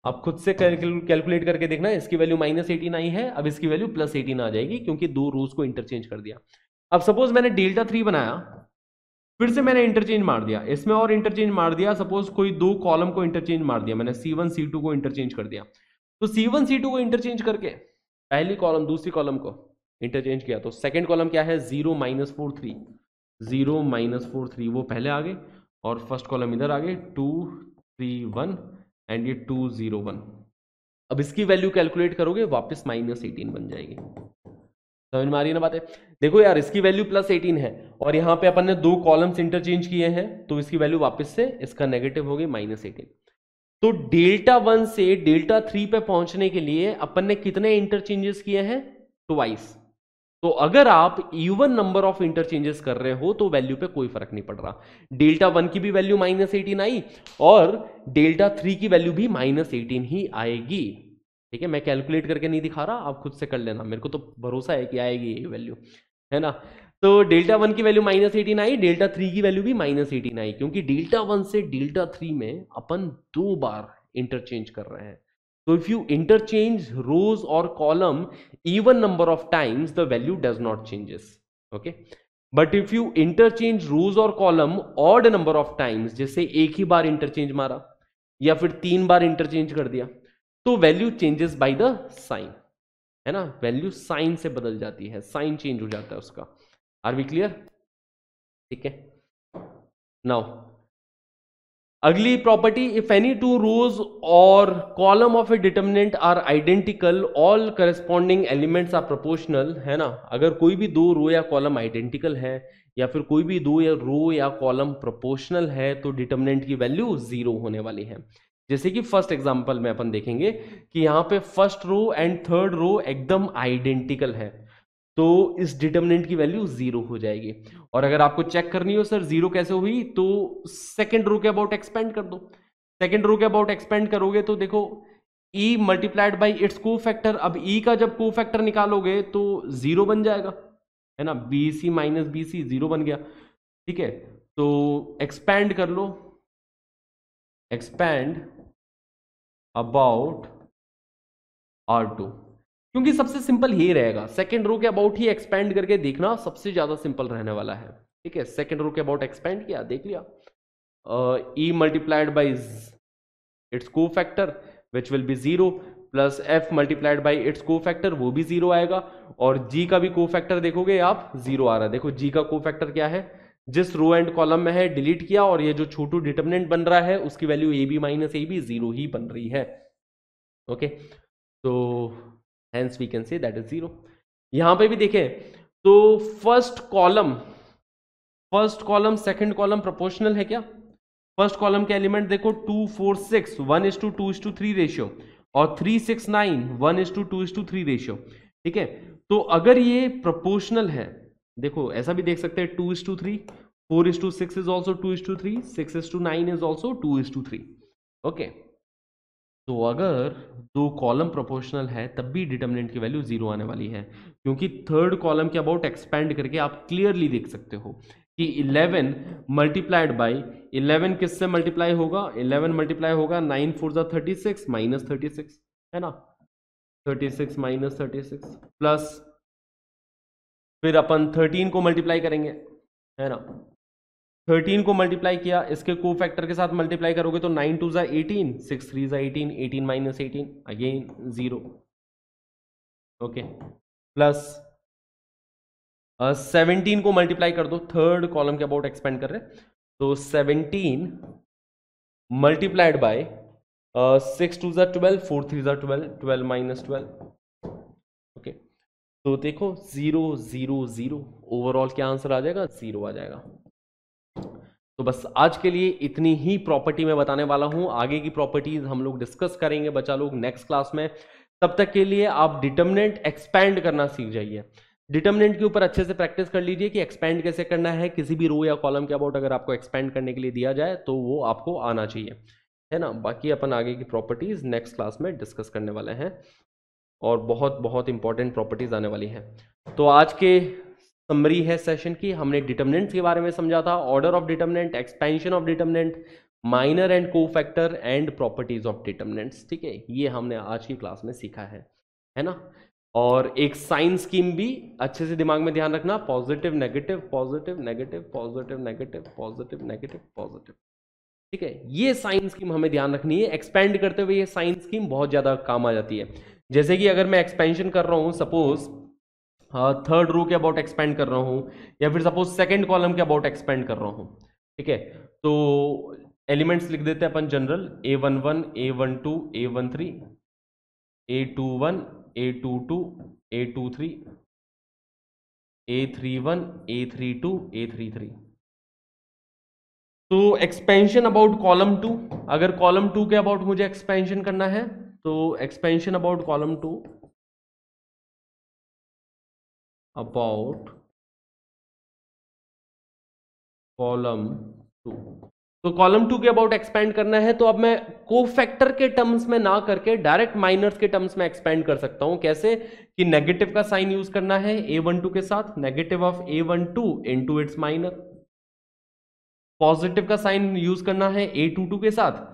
आप खुद से कैलकुलेट करके देखना इसकी वैल्यू माइनस एटीन आई है अब इसकी वैल्यू प्लस एटीन आ जाएगी क्योंकि दो रोज को इंटरचेंज कर दिया अब सपोज मैंने डेल्टा थ्री बनाया फिर से मैंने इंटरचेंज मार दिया इसमें और इंटरचेंज मार दिया सपोज कोई दो कॉलम को इंटरचेंज मार दिया मैंने सी वन सी टू को इंटरचेंज कर दिया तो सी वन सी टू को इंटरचेंज करके पहली कॉलम दूसरी कॉलम को इंटरचेंज किया तो सेकेंड कॉलम क्या है zero minus four three zero minus four three वो पहले आ गए और फर्स्ट कॉलम इधर आ गए टू थ्री वन एंड ये टू जीरो वन अब इसकी वैल्यू कैलकुलेट करोगे वापस माइनस एटीन बन जाएगी समझ में आ रही है ना बातें देखो यार इसकी वैल्यू प्लस एटीन है और यहाँ पे अपन ने दो कॉलम्स इंटरचेंज किए हैं तो इसकी वैल्यू वापस से इसका नेगेटिव हो गई माइनस एटीन तो डेल्टा वन से डेल्टा थ्री पे पहुंचने के लिए अपन ने कितने इंटरचेंजेस किए हैं ट्वाइस तो अगर आप इवन नंबर ऑफ इंटरचेंजेस कर रहे हो तो वैल्यू पे कोई फर्क नहीं पड़ रहा डेल्टा वन की भी वैल्यू माइनस एटीन आई और डेल्टा थ्री की वैल्यू भी माइनस एटीन ही आएगी ठीक है मैं कैलकुलेट करके नहीं दिखा रहा आप खुद से कर लेना मेरे को तो भरोसा है कि आएगी ये वैल्यू है ना तो डेल्टा वन की वैल्यू माइनस एटीन आई डेल्टा थ्री की वैल्यू भी माइनस एटीन आई क्योंकि डेल्टा वन से डेल्टा थ्री में अपन दो बार इंटरचेंज कर रहे हैं तो इफ यू इंटरचेंज रोज और column even number of times the value does not changes okay but if you interchange rows और column odd number of times जैसे एक ही बार इंटरचेंज मारा या फिर तीन बार इंटरचेंज कर दिया तो value changes by the sign है ना वैल्यू साइन से बदल जाती है साइन चेंज हो जाता है उसका आर वी क्लियर ठीक है नाउ अगली property if any two rows और column of a determinant are identical all corresponding elements are proportional है ना अगर कोई भी दो रो या कॉलम आइडेंटिकल है या फिर कोई भी दो या रो या कॉलम प्रोपोर्शनल है तो डिटर्मिनेंट की वैल्यू जीरो होने वाली है जैसे कि फर्स्ट एग्जाम्पल में अपन देखेंगे कि यहाँ पे first row and third row एकदम आइडेंटिकल है तो इस डिटर्मिनेंट की वैल्यू जीरो हो जाएगी और अगर आपको चेक करनी हो सर जीरो कैसे हुई तो सेकेंड रो के अबाउट एक्सपेंड कर दो सेकेंड रो के अबाउट एक्सपेंड करोगे तो देखो E multiplied by its cofactor अब ई e का जब को फैक्टर निकालोगे तो जीरो बन जाएगा है ना B C minus B C zero बन गया ठीक है तो एक्सपैंड कर लो एक्सपैंड अबाउट आर टू क्योंकि सबसे सिंपल ही रहेगा सेकेंड रो के अबाउट ही एक्सपेंड करके देखना सबसे ज्यादा सिंपल रहने वाला है ठीक है सेकेंड रो के अबाउट एक्सपेंड किया देख लिया E multiplied by its cofactor which will be zero plus F multiplied by its cofactor वो भी जीरो आएगा और जी का भी को फैक्टर देखोगे आप जीरो आ रहा है देखो जी का को फैक्टर क्या है जिस रो एंड कॉलम में है डिलीट किया और ये जो छोटू डिटर्मिनेंट बन रहा है उसकी value A B minus A B zero ही बन रही है ओके तो hence we can say that is zero यहां पे भी देखें तो first column first column second column proportional है क्या फर्स्ट कॉलम के एलिमेंट देखो two four six one is to two is to three ratio और three six nine one is to two is to three ratio ठीक है तो अगर ये प्रोपोर्शनल है देखो ऐसा भी देख सकते हैं two is to three 4 is to 6 is also 2 is to 3 6 is to 9 is also 2 is to 3 okay तो अगर दो कॉलम प्रोपोर्शनल है तब भी डिटर्मिनेंट की वैल्यू जीरो आने वाली है क्योंकि थर्ड कॉलम के अबाउट एक्सपेंड करके आप क्लियरली देख सकते हो कि 11 मल्टीप्लाइड बाय 11 किससे मल्टीप्लाई होगा 11 मल्टीप्लाई होगा 9 फोर ज़ा thirty six minus thirty six है ना 36 माइनस थर्टी सिक्स प्लस फिर अपन 13 को मल्टीप्लाई करेंगे है ना 13 को मल्टीप्लाई किया इसके को फैक्टर के साथ मल्टीप्लाई करोगे तो नाइन टू ज़ा एटीन सिक्स थ्री ज़ा eighteen eighteen minus eighteen again zero okay plus seventeen को मल्टीप्लाई कर दो थर्ड कॉलम के अबाउट एक्सपेंड कर रहे तो seventeen multiplied by six two ज़ा ट्वेल्व फोर थ्री ज़ा twelve twelve minus twelve okay तो देखो ज़ीरो ज़ीरो ज़ीरो ओवरऑल क्या आंसर आ जाएगा ज़ीरो आ जाएगा तो बस आज के लिए इतनी ही प्रॉपर्टी मैं बताने वाला हूं आगे की प्रॉपर्टीज हम लोग डिस्कस करेंगे बच्चा लोग नेक्स्ट क्लास में तब तक के लिए आप डिटर्मिनेंट एक्सपैंड करना सीख जाइए डिटर्मिनेंट के ऊपर अच्छे से प्रैक्टिस कर लीजिए कि एक्सपैंड कैसे करना है किसी भी रो या कॉलम के अबाउट अगर आपको एक्सपैंड करने के लिए दिया जाए तो वो आपको आना चाहिए है ना बाकी अपन आगे की प्रॉपर्टीज नेक्स्ट क्लास में डिस्कस करने वाले हैं और बहुत बहुत इंपॉर्टेंट प्रॉपर्टीज आने वाली हैं तो आज के समरी है सेशन की हमने डिटर्मिनेंट्स के बारे में समझा था order of determinant expansion of determinant minor and cofactor and properties of determinants ठीक है ये हमने आज की क्लास में सीखा है है ना और एक साइन स्कीम भी अच्छे से दिमाग में ध्यान रखना positive negative positive negative positive negative positive negative positive ठीक है ये साइन स्कीम हमें ध्यान रखनी है एक्सपेंड करते हुए ये साइन स्कीम बहुत ज़्यादा काम आ जाती है जैसे कि अगर मैं एक्सपेंशन कर रहा हूँ सपोज थर्ड हाँ, रो के अबाउट एक्सपेंड कर रहा हूँ या फिर सपोज सेकेंड कॉलम के अबाउट एक्सपेंड कर रहा हूँ ठीक है तो एलिमेंट्स लिख देते हैं अपन general A one one A one two A one three A two one A two two A two three A three one A three two A three three तो एक्सपेंशन अबाउट कॉलम टू अगर column two के about मुझे expansion करना है तो expansion about column two about column two तो column two के about expand करना है तो अब मैं को फैक्टर के टर्म्स में ना करके डायरेक्ट माइनर्स के टर्म्स में एक्सपेंड कर सकता हूं कैसे कि नेगेटिव का साइन यूज करना है ए वन टू के साथ negative of A one two into its minor positive का साइन यूज करना है ए टू टू के साथ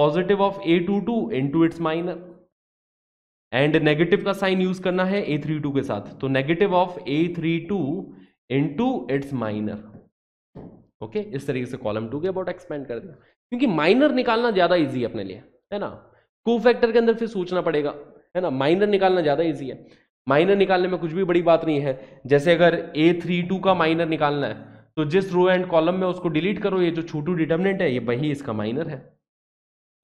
positive of A two two into its minor and negative का साइन यूज करना है ए थ्री टू के साथ तो negative of A three two into its minor okay इस तरीके से कॉलम टू के अबाउट एक्सपेंड कर दिया क्योंकि माइनर निकालना ज्यादा ईजी है अपने लिए है ना को फैक्टर के अंदर फिर सोचना पड़ेगा है ना माइनर निकालना ज्यादा ईजी है माइनर निकालने में कुछ भी बड़ी बात नहीं है जैसे अगर ए थ्री टू का माइनर निकालना है तो जिस रो एंड कॉलम में उसको डिलीट करो ये जो छोटू डिटर्मिनेंट है ये वही इसका माइनर है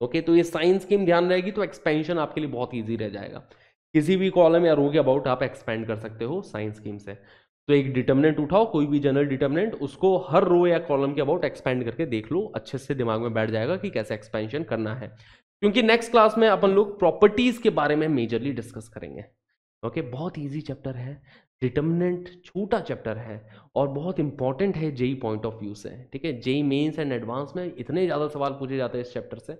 ओके तो ये साइंस स्कीम ध्यान रहेगी तो एक्सपेंशन आपके लिए बहुत ईजी रह जाएगा किसी भी कॉलम या रो के अबाउट आप एक्सपेंड कर सकते हो साइंस स्कीम से तो एक डिटर्मिनेंट उठाओ कोई भी जनरल डिटर्मिनेंट उसको हर रो या कॉलम के अबाउट एक्सपेंड करके देख लो अच्छे से दिमाग में बैठ जाएगा कि कैसे एक्सपेंशन करना है क्योंकि नेक्स्ट क्लास में अपन लोग प्रॉपर्टीज के बारे में मेजरली डिस्कस करेंगे ओके okay, बहुत ईजी चैप्टर है डिटर्मिनेंट छोटा चैप्टर है और बहुत इंपॉर्टेंट है जेई पॉइंट ऑफ व्यू से ठीक है जेई मेन्स एंड एडवांस में इतने ज़्यादा सवाल पूछे जाते हैं इस चैप्टर से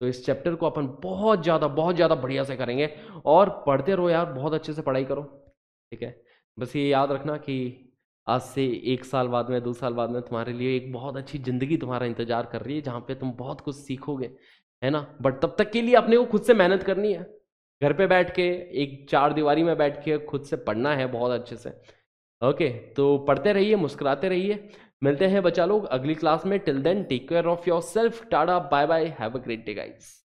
तो इस चैप्टर को अपन बहुत ज़्यादा बहुत ज़्यादा बढ़िया से करेंगे और पढ़ते रहो यार बहुत अच्छे से पढ़ाई करो ठीक है बस ये याद रखना कि आज से एक साल बाद में दो साल बाद में तुम्हारे लिए एक बहुत अच्छी ज़िंदगी तुम्हारा इंतजार कर रही है जहाँ पे तुम बहुत कुछ सीखोगे है ना बट तब तक के लिए अपने को खुद से मेहनत करनी है घर पे बैठ के एक चार दीवारी में बैठ के खुद से पढ़ना है बहुत अच्छे से ओके तो पढ़ते रहिए मुस्कुराते रहिए मिलते हैं बच्चा लोग अगली क्लास में till then take care of yourself tata bye bye have a great day guys